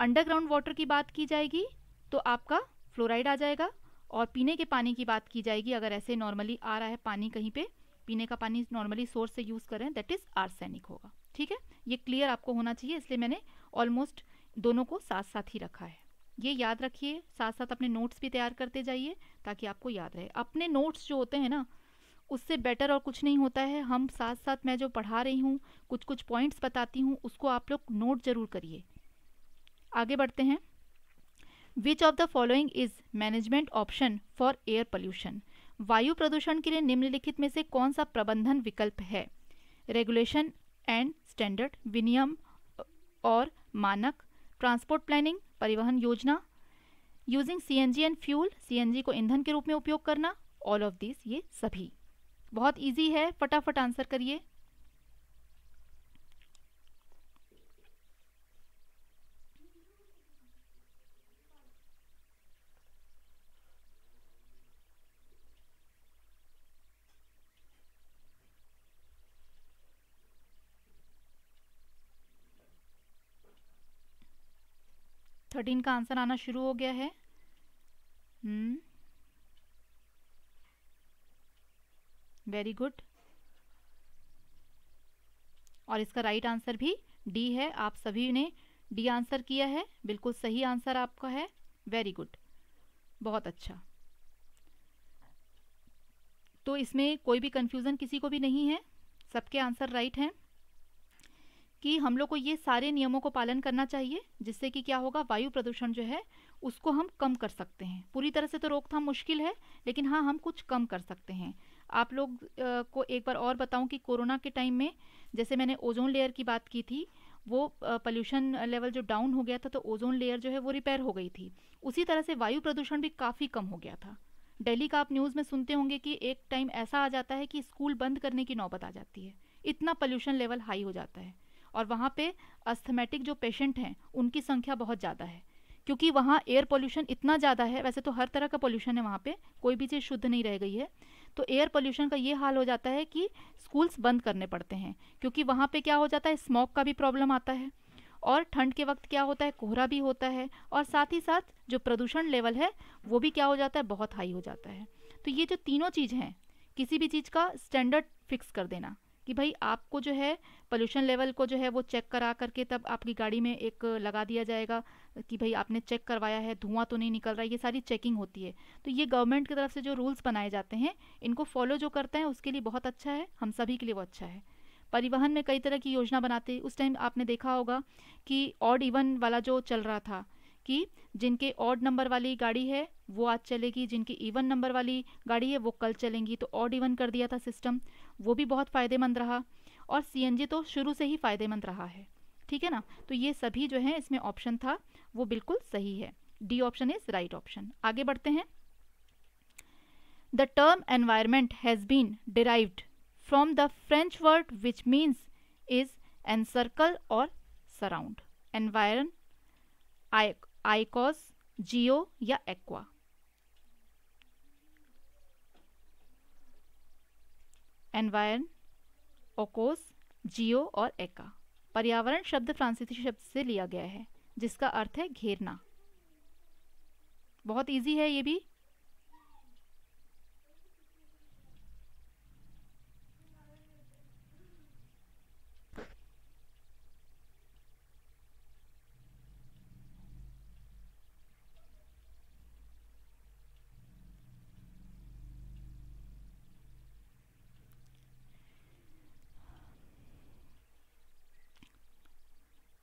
अंडरग्राउंड वाटर की बात की जाएगी तो आपका फ्लोराइड आ जाएगा और पीने के पानी की बात की जाएगी अगर ऐसे नॉर्मली आ रहा है पानी कहीं पे पीने का पानी नॉर्मली सोर्स से यूज़ करें दैट इज़ आर्सेनिक होगा ठीक है ये क्लियर आपको होना चाहिए इसलिए मैंने ऑलमोस्ट दोनों को साथ साथ ही रखा है ये याद रखिए साथ साथ अपने नोट्स भी तैयार करते जाइए ताकि आपको याद रहे अपने नोट्स जो होते हैं ना उससे बेटर और कुछ नहीं होता है हम साथ साथ मैं जो पढ़ा रही हूँ कुछ कुछ पॉइंट्स बताती हूँ उसको आप लोग नोट ज़रूर करिए आगे बढ़ते हैं which of the following is management option for air pollution वायु प्रदूषण के लिए निम्नलिखित में से कौन सा प्रबंधन विकल्प है रेगुलेशन एंड स्टैंडर्ड विनियम और मानक ट्रांसपोर्ट प्लानिंग परिवहन योजना using C N G and fuel C N G को ईंधन के रूप में उपयोग करना ऑल ऑफ दिस ये सभी बहुत इजी है फटाफट आंसर करिए थर्टीन का आंसर आना शुरू हो गया है हम्म वेरी गुड और इसका राइट आंसर भी डी है आप सभी ने डी आंसर किया है बिल्कुल सही आंसर आपका है वेरी गुड बहुत अच्छा तो इसमें कोई भी कंफ्यूजन किसी को भी नहीं है सबके आंसर राइट हैं कि हम लोग को ये सारे नियमों को पालन करना चाहिए जिससे कि क्या होगा वायु प्रदूषण जो है उसको हम कम कर सकते हैं पूरी तरह से तो रोकथाम मुश्किल है लेकिन हाँ हम कुछ कम कर सकते हैं आप लोग आ, को एक बार और बताऊं कि कोरोना के टाइम में जैसे मैंने ओजोन लेयर की बात की थी वो पोल्यूशन लेवल जो डाउन हो गया था तो ओजोन लेयर जो है वो रिपेयर हो गई थी उसी तरह से वायु प्रदूषण भी काफ़ी कम हो गया था दिल्ली का आप न्यूज़ में सुनते होंगे कि एक टाइम ऐसा आ जाता है कि स्कूल बंद करने की नौबत आ जाती है इतना पोल्यूशन लेवल हाई हो जाता है और वहाँ पे अस्थमेटिक जो पेशेंट हैं उनकी संख्या बहुत ज़्यादा है क्योंकि वहाँ एयर पोल्यूशन इतना ज़्यादा है वैसे तो हर तरह का पोल्यूशन है वहाँ पे कोई भी चीज़ शुद्ध नहीं रह गई है तो एयर पोल्यूशन का ये हाल हो जाता है कि स्कूल्स बंद करने पड़ते हैं क्योंकि वहाँ पे क्या हो जाता है स्मॉक का भी प्रॉब्लम आता है और ठंड के वक्त क्या होता है कोहरा भी होता है और साथ ही साथ जो प्रदूषण लेवल है वो भी क्या हो जाता है बहुत हाई हो जाता है तो ये जो तीनों चीज़ हैं किसी भी चीज़ का स्टैंडर्ड फिक्स कर देना कि भाई आपको जो है पोल्यूशन लेवल को जो है वो चेक करा करके तब आपकी गाड़ी में एक लगा दिया जाएगा कि भाई आपने चेक करवाया है धुआं तो नहीं निकल रहा है ये सारी चेकिंग होती है तो ये गवर्नमेंट की तरफ से जो रूल्स बनाए जाते हैं इनको फॉलो जो करते हैं उसके लिए बहुत अच्छा है हम सभी के लिए वो अच्छा है परिवहन में कई तरह की योजना बनाते उस टाइम आपने देखा होगा कि ऑड इवन वाला जो चल रहा था कि जिनके ऑड नंबर वाली गाड़ी है वो आज चलेगी जिनकी इवन नंबर वाली गाड़ी है वो कल चलेंगी तो ऑड इवन कर दिया था सिस्टम वो भी बहुत फ़ायदेमंद रहा और सी तो शुरू से ही फ़ायदेमंद रहा है ठीक है ना तो ये सभी जो है इसमें ऑप्शन था वो बिल्कुल सही है D option is right option आगे बढ़ते हैं the term environment has been derived from the French word which means is encircle और सराउंड एनवायर आईकॉस जियो या एक्वा एनवायर ओकोस जियो और एका पर्यावरण शब्द फ्रांसीसी शब्द से लिया गया है जिसका अर्थ है घेरना बहुत इजी है ये भी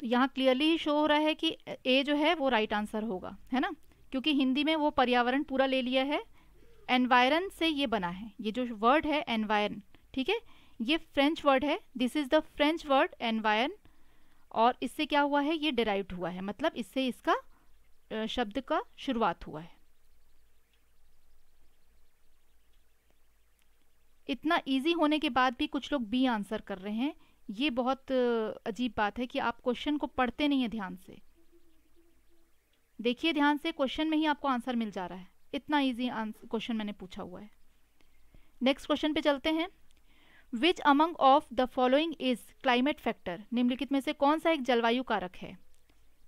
तो यहाँ क्लियरली ही शो हो रहा है कि ए जो है वो राइट आंसर होगा है ना क्योंकि हिंदी में वो पर्यावरण पूरा ले लिया है एनवायरन से ये बना है ये जो वर्ड है एनवायरन ठीक है ये फ्रेंच वर्ड है this is the French word environ और इससे क्या हुआ है ये डिराइव्ड हुआ है मतलब इससे इसका शब्द का शुरुआत हुआ है इतना इजी होने के बाद भी कुछ लोग बी आंसर कर रहे हैं ये बहुत अजीब बात है कि आप क्वेश्चन को पढ़ते नहीं हैं ध्यान से देखिए ध्यान से क्वेश्चन में ही आपको आंसर मिल जा रहा है इतना ईजी क्वेश्चन मैंने पूछा हुआ है नेक्स्ट क्वेश्चन पे चलते हैं which among of the following is climate factor निम्नलिखित में से कौन सा एक जलवायु कारक है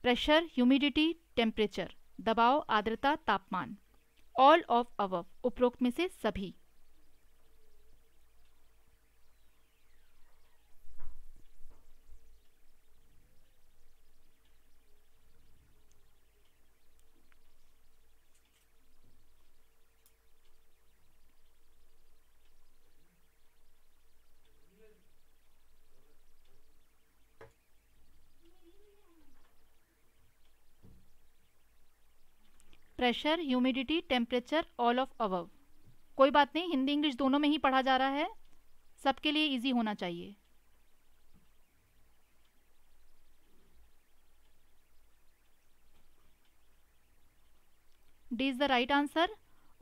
प्रेशर ह्यूमिडिटी टेम्परेचर दबाव आर्द्रता तापमान ऑल ऑफ अव उपरोक्त में से सभी pressure humidity temperature all of above कोई बात नहीं हिंदी इंग्लिश दोनों में ही पढ़ा जा रहा है सबके लिए इजी होना चाहिए D is the right answer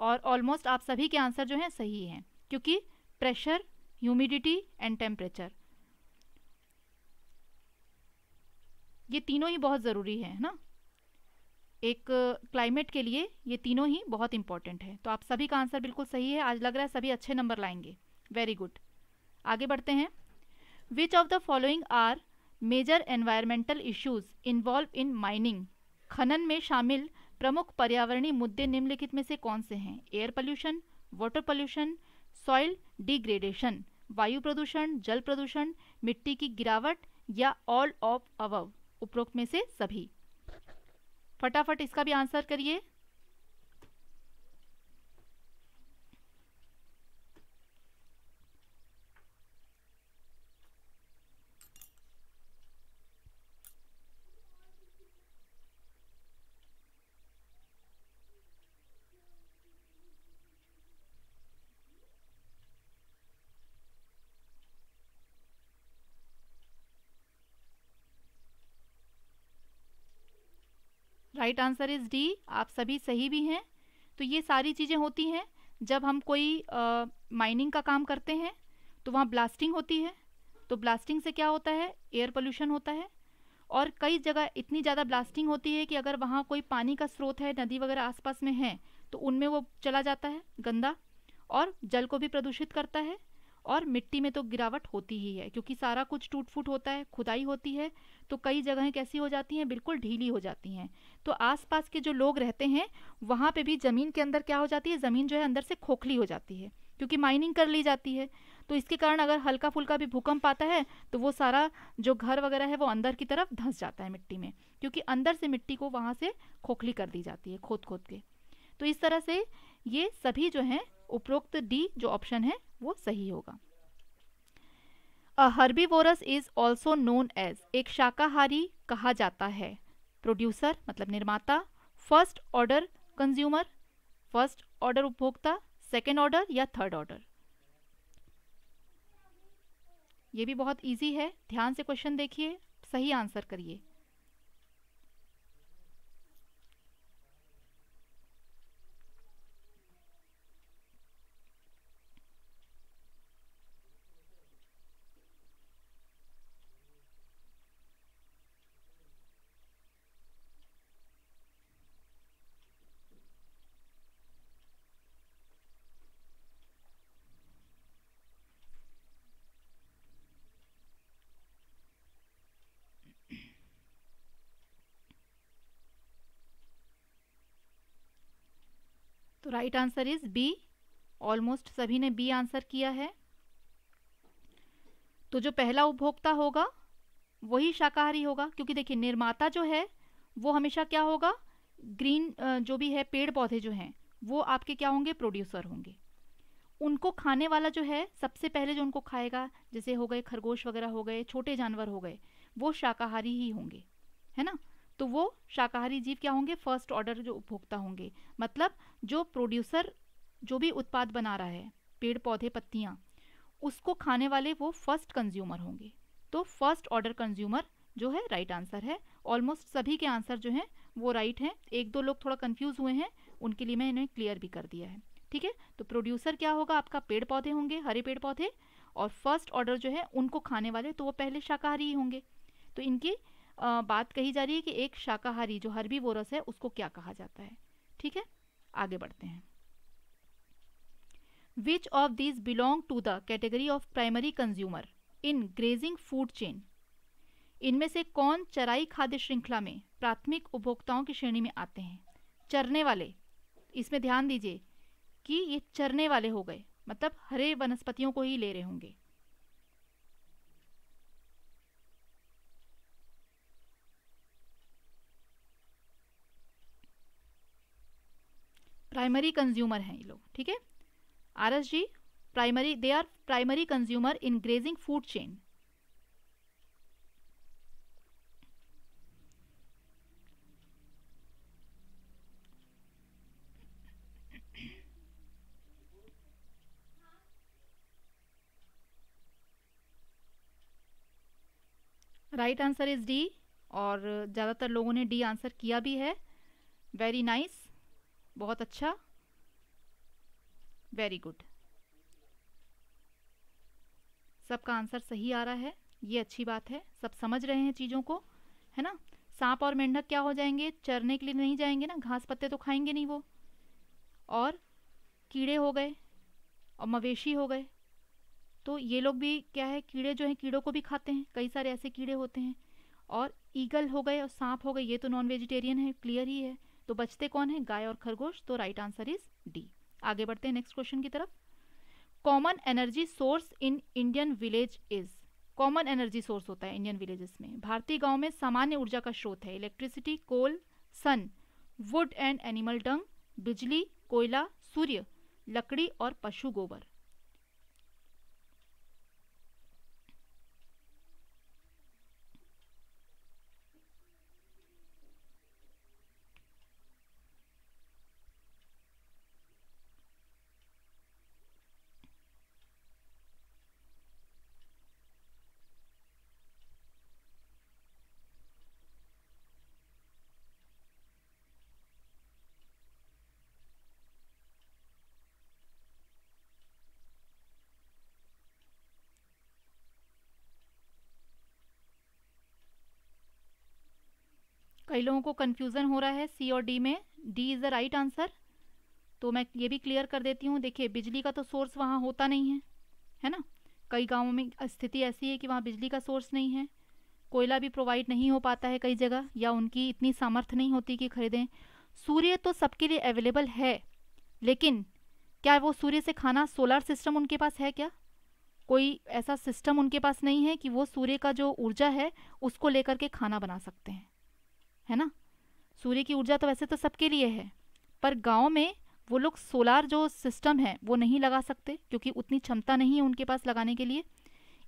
और ऑलमोस्ट आप सभी के आंसर जो हैं सही हैं क्योंकि प्रेशर ह्यूमिडिटी एंड टेम्परेचर ये तीनों ही बहुत ज़रूरी है ना एक क्लाइमेट के लिए ये तीनों ही बहुत इंपॉर्टेंट है तो आप सभी का आंसर बिल्कुल सही है आज लग रहा है सभी अच्छे नंबर लाएंगे वेरी गुड आगे बढ़ते हैं which of the following are major environmental issues involve in mining खनन में शामिल प्रमुख पर्यावरणीय मुद्दे निम्नलिखित में से कौन से हैं air pollution water pollution soil degradation वायु प्रदूषण जल प्रदूषण मिट्टी की गिरावट या ऑल ऑफ अवव उपरोक्त में से सभी फटाफट इसका भी आंसर करिए राइट आंसर इज़ डी आप सभी सही भी हैं तो ये सारी चीज़ें होती हैं जब हम कोई माइनिंग uh, का काम करते हैं तो वहाँ ब्लास्टिंग होती है तो ब्लास्टिंग से क्या होता है एयर पोल्यूशन होता है और कई जगह इतनी ज़्यादा ब्लास्टिंग होती है कि अगर वहाँ कोई पानी का स्रोत है नदी वगैरह आसपास में है तो उनमें वो चला जाता है गंदा और जल को भी प्रदूषित करता है और मिट्टी में तो गिरावट होती ही है क्योंकि सारा कुछ टूट फूट होता है खुदाई होती है तो कई जगहें कैसी हो जाती हैं बिल्कुल ढीली हो जाती हैं तो आसपास के जो लोग रहते हैं वहाँ पे भी ज़मीन के अंदर क्या हो जाती है ज़मीन जो है अंदर से खोखली हो जाती है क्योंकि माइनिंग कर ली जाती है तो इसके कारण अगर हल्का फुल्का भी भूकंप आता है तो वो सारा जो घर वगैरह है वो अंदर की तरफ धंस जाता है मिट्टी में क्योंकि अंदर से मिट्टी को वहाँ से खोखली कर दी जाती है खोद खोद के तो इस तरह से ये सभी जो हैं उपरोक्त डी जो ऑप्शन है वो सही होगा a herbivorous is also known as एक शाकाहारी कहा जाता है प्रोड्यूसर मतलब निर्माता first order consumer first order उपभोक्ता सेकेंड ऑर्डर या थर्ड ऑर्डर ये भी बहुत इजी है ध्यान से क्वेश्चन देखिए सही आंसर करिए right answer is B almost सभी ने बी आंसर किया है तो जो पहला उपभोक्ता होगा वही शाकाहारी होगा क्योंकि देखिए निर्माता जो है वो हमेशा क्या होगा ग्रीन जो भी है पेड़ पौधे जो हैं वो आपके क्या होंगे प्रोड्यूसर होंगे उनको खाने वाला जो है सबसे पहले जो उनको खाएगा जैसे हो गए खरगोश वगैरह हो गए छोटे जानवर हो गए वो शाकाहारी ही होंगे है ना तो वो शाकाहारी जीव क्या होंगे फर्स्ट ऑर्डर जो उपभोक्ता होंगे मतलब जो प्रोड्यूसर जो भी उत्पाद बना रहा है पेड़ पौधे पत्तियाँ उसको खाने वाले वो फर्स्ट कंज्यूमर होंगे तो फर्स्ट ऑर्डर कंज्यूमर जो है राइट right आंसर है ऑलमोस्ट सभी के आंसर जो हैं वो राइट right हैं एक दो लोग थोड़ा कंफ्यूज हुए हैं उनके लिए मैं इन्हें क्लियर भी कर दिया है ठीक है तो प्रोड्यूसर क्या होगा आपका पेड़ पौधे होंगे हरे पेड़ पौधे और फर्स्ट ऑर्डर जो है उनको खाने वाले तो वो पहले शाकाहारी ही होंगे तो इनकी बात कही जा रही है कि एक शाकाहारी जो हर्बी बोरस है उसको क्या कहा जाता है ठीक है आगे बढ़ते हैं which of these belong to the category of primary consumer in grazing food chain इनमें से कौन चराई खाद्य श्रृंखला में प्राथमिक उपभोक्ताओं की श्रेणी में आते हैं चरने वाले इसमें ध्यान दीजिए कि ये चरने वाले हो गए मतलब हरे वनस्पतियों को ही ले रहे होंगे प्राइमरी कंज्यूमर हैं ये लोग ठीक है R S G primary they are primary consumer in grazing food chain right answer is D और ज़्यादातर लोगों ने डी आंसर किया भी है वेरी नाइस बहुत अच्छा वेरी गुड सबका आंसर सही आ रहा है ये अच्छी बात है सब समझ रहे हैं चीज़ों को है ना सांप और मेंढक क्या हो जाएंगे चरने के लिए नहीं जाएंगे ना घास पत्ते तो खाएंगे नहीं वो और कीड़े हो गए और मवेशी हो गए तो ये लोग भी क्या है कीड़े जो हैं कीड़ों को भी खाते हैं कई सारे ऐसे कीड़े होते हैं और ईगल हो गए और सांप हो गए ये तो नॉन वेजिटेरियन है क्लियर ही है तो बचते कौन है गाय और खरगोश तो राइट आंसर इज डी आगे बढ़ते हैं नेक्स्ट क्वेश्चन की तरफ common energy source in Indian village is common energy source होता है इंडियन विलेजेस में भारतीय गांव में सामान्य ऊर्जा का स्रोत है electricity coal sun wood and animal dung बिजली कोयला सूर्य लकड़ी और पशु गोबर कई लोगों को कन्फ्यूज़न हो रहा है सी और डी में D is the right answer तो मैं ये भी क्लियर कर देती हूँ देखिए बिजली का तो सोर्स वहाँ होता नहीं है है ना कई गाँवों में स्थिति ऐसी है कि वहाँ बिजली का सोर्स नहीं है कोयला भी प्रोवाइड नहीं हो पाता है कई जगह या उनकी इतनी सामर्थ्य नहीं होती कि खरीदें सूर्य तो सबके लिए अवेलेबल है लेकिन क्या वो सूर्य से खाना सोलर सिस्टम उनके पास है क्या कोई ऐसा सिस्टम उनके पास नहीं है कि वो सूर्य का जो ऊर्जा है उसको लेकर के खाना बना सकते हैं है ना सूर्य की ऊर्जा तो वैसे तो सबके लिए है पर गाँव में वो लोग सोलार जो सिस्टम है वो नहीं लगा सकते क्योंकि उतनी क्षमता नहीं है उनके पास लगाने के लिए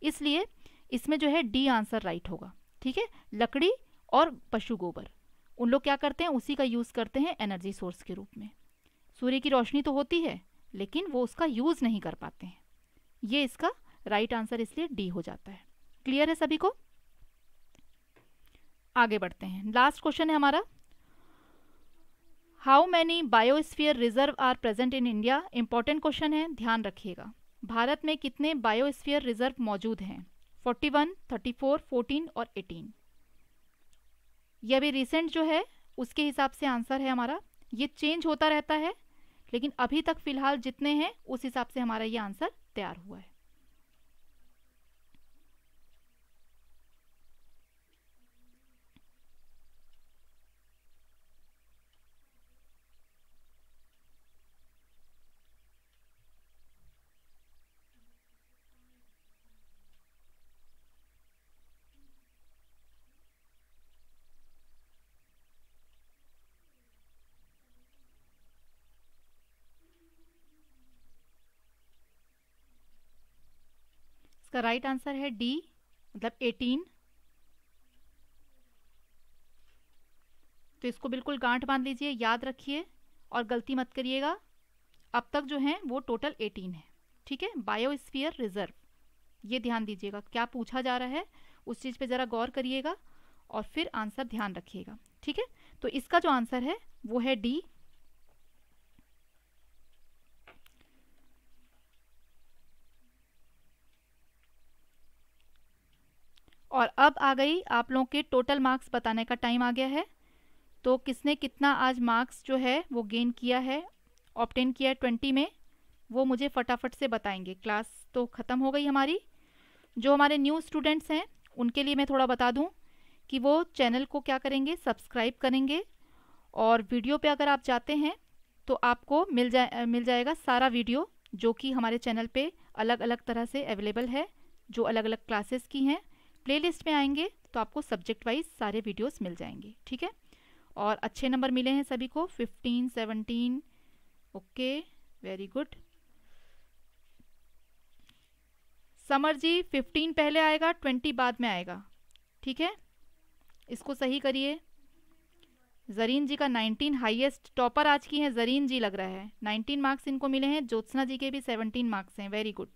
इसलिए इसमें जो है डी आंसर राइट होगा ठीक है लकड़ी और पशु गोबर उन लोग क्या करते हैं उसी का यूज़ करते हैं एनर्जी सोर्स के रूप में सूर्य की रोशनी तो होती है लेकिन वो उसका यूज़ नहीं कर पाते हैं ये इसका राइट आंसर इसलिए डी हो जाता है क्लियर है सभी को आगे बढ़ते हैं लास्ट क्वेश्चन है हमारा how many biosphere reserve are present in India important question है ध्यान रखिएगा भारत में कितने बायोस्फियर रिजर्व मौजूद हैं 41, 34, 14 और 18 यह अभी रिसेंट जो है उसके हिसाब से आंसर है हमारा ये चेंज होता रहता है लेकिन अभी तक फिलहाल जितने हैं उस हिसाब से हमारा ये आंसर तैयार हुआ है इसका राइट आंसर है डी मतलब एटीन तो इसको बिल्कुल गांठ बांध लीजिए याद रखिए और गलती मत करिएगा अब तक जो है वो टोटल एटीन है ठीक है बायोस्फीयर रिजर्व ये ध्यान दीजिएगा क्या पूछा जा रहा है उस चीज़ पे ज़रा गौर करिएगा और फिर आंसर ध्यान रखिएगा ठीक है तो इसका जो आंसर है वो है डी और अब आ गई आप लोगों के टोटल मार्क्स बताने का टाइम आ गया है तो किसने कितना आज मार्क्स जो है वो गेन किया है ऑप्टेन किया है ट्वेंटी में वो मुझे फटाफट से बताएंगे क्लास तो ख़त्म हो गई हमारी जो हमारे न्यू स्टूडेंट्स हैं उनके लिए मैं थोड़ा बता दूं कि वो चैनल को क्या करेंगे सब्सक्राइब करेंगे और वीडियो पे अगर आप जाते हैं तो आपको मिल जाए मिल जाएगा सारा वीडियो जो कि हमारे चैनल पे अलग अलग तरह से अवेलेबल है जो अलग अलग क्लासेस की हैं प्लेलिस्ट में आएंगे तो आपको सब्जेक्ट वाइज सारे वीडियोस मिल जाएंगे ठीक है और अच्छे नंबर मिले हैं सभी को fifteen seventeen okay very good Samar ji fifteen पहले आएगा ट्वेंटी बाद में आएगा ठीक है इसको सही करिए जरीन जी का 19 हाईएस्ट टॉपर आज की है जरीन जी लग रहा है 19 मार्क्स इनको मिले हैं ज्योत्सना जी के भी 17 मार्क्स हैं वेरी गुड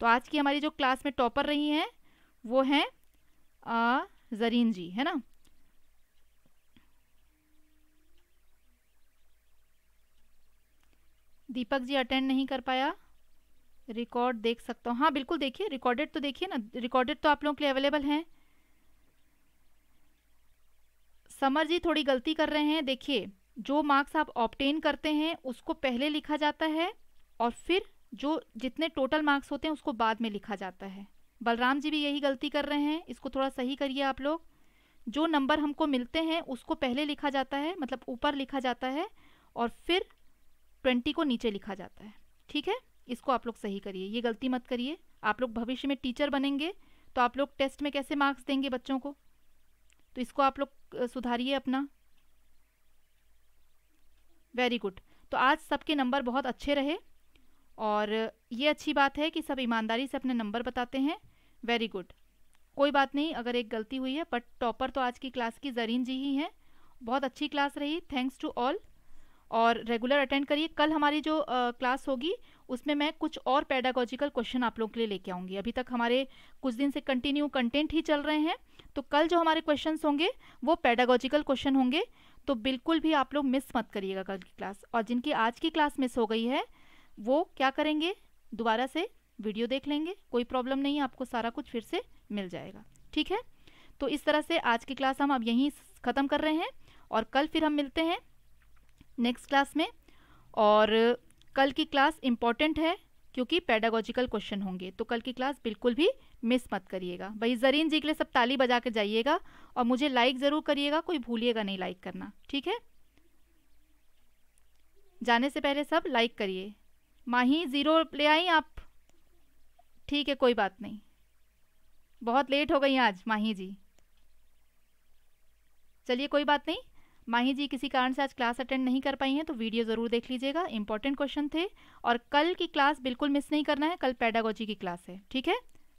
तो आज की हमारी जो क्लास में टॉपर रही हैं वो हैं जरीन जी है ना दीपक जी अटेंड नहीं कर पाया रिकॉर्ड देख सकता हूँ हाँ बिल्कुल देखिए रिकॉर्डेड तो देखिए ना रिकॉर्डेड तो आप लोगों के लिए अवेलेबल हैं समर जी थोड़ी गलती कर रहे हैं देखिए जो मार्क्स आप ऑप्टेन करते हैं उसको पहले लिखा जाता है और फिर जो जितने टोटल मार्क्स होते हैं उसको बाद में लिखा जाता है बलराम जी भी यही गलती कर रहे हैं इसको थोड़ा सही करिए आप लोग जो नंबर हमको मिलते हैं उसको पहले लिखा जाता है मतलब ऊपर लिखा जाता है और फिर ट्वेंटी को नीचे लिखा जाता है ठीक है इसको आप लोग सही करिए ये गलती मत करिए आप लोग भविष्य में टीचर बनेंगे तो आप लोग टेस्ट में कैसे मार्क्स देंगे बच्चों को तो इसको आप लोग सुधारिए अपना वेरी गुड तो आज सबके नंबर बहुत अच्छे रहे और ये अच्छी बात है कि सब ईमानदारी से अपने नंबर बताते हैं वेरी गुड कोई बात नहीं अगर एक गलती हुई है बट टॉपर तो आज की क्लास की जरीन जी ही हैं बहुत अच्छी क्लास रही थैंक्स टू ऑल और रेगुलर अटेंड करिए कल हमारी जो आ, क्लास होगी उसमें मैं कुछ और पैडागोजिकल क्वेश्चन आप लोगों के लिए लेके आऊँगी अभी तक हमारे कुछ दिन से कंटिन्यू कंटेंट ही चल रहे हैं तो कल जो हमारे क्वेश्चन होंगे वो पैडागोजिकल क्वेश्चन होंगे तो बिल्कुल भी आप लोग मिस मत करिएगा कल की क्लास और जिनकी आज की क्लास मिस हो गई है वो क्या करेंगे दोबारा से वीडियो देख लेंगे कोई प्रॉब्लम नहीं आपको सारा कुछ फिर से मिल जाएगा ठीक है तो इस तरह से आज की क्लास हम अब यहीं ख़त्म कर रहे हैं और कल फिर हम मिलते हैं नेक्स्ट क्लास में और कल की क्लास इम्पॉर्टेंट है क्योंकि पैडागोजिकल क्वेश्चन होंगे तो कल की क्लास बिल्कुल भी मिस मत करिएगा भाई जरीन जी के लिए सब ताली बजा के जाइएगा और मुझे लाइक ज़रूर करिएगा कोई भूलिएगा नहीं लाइक करना ठीक है जाने से पहले सब लाइक करिए माही ज़ीरो ले आई आप ठीक है कोई बात नहीं बहुत लेट हो गई आज माही जी चलिए कोई बात नहीं माही जी किसी कारण से आज क्लास अटेंड नहीं कर पाई हैं तो वीडियो ज़रूर देख लीजिएगा इंपॉर्टेंट क्वेश्चन थे और कल की क्लास बिल्कुल मिस नहीं करना है कल पैडागोजी की क्लास है ठीक है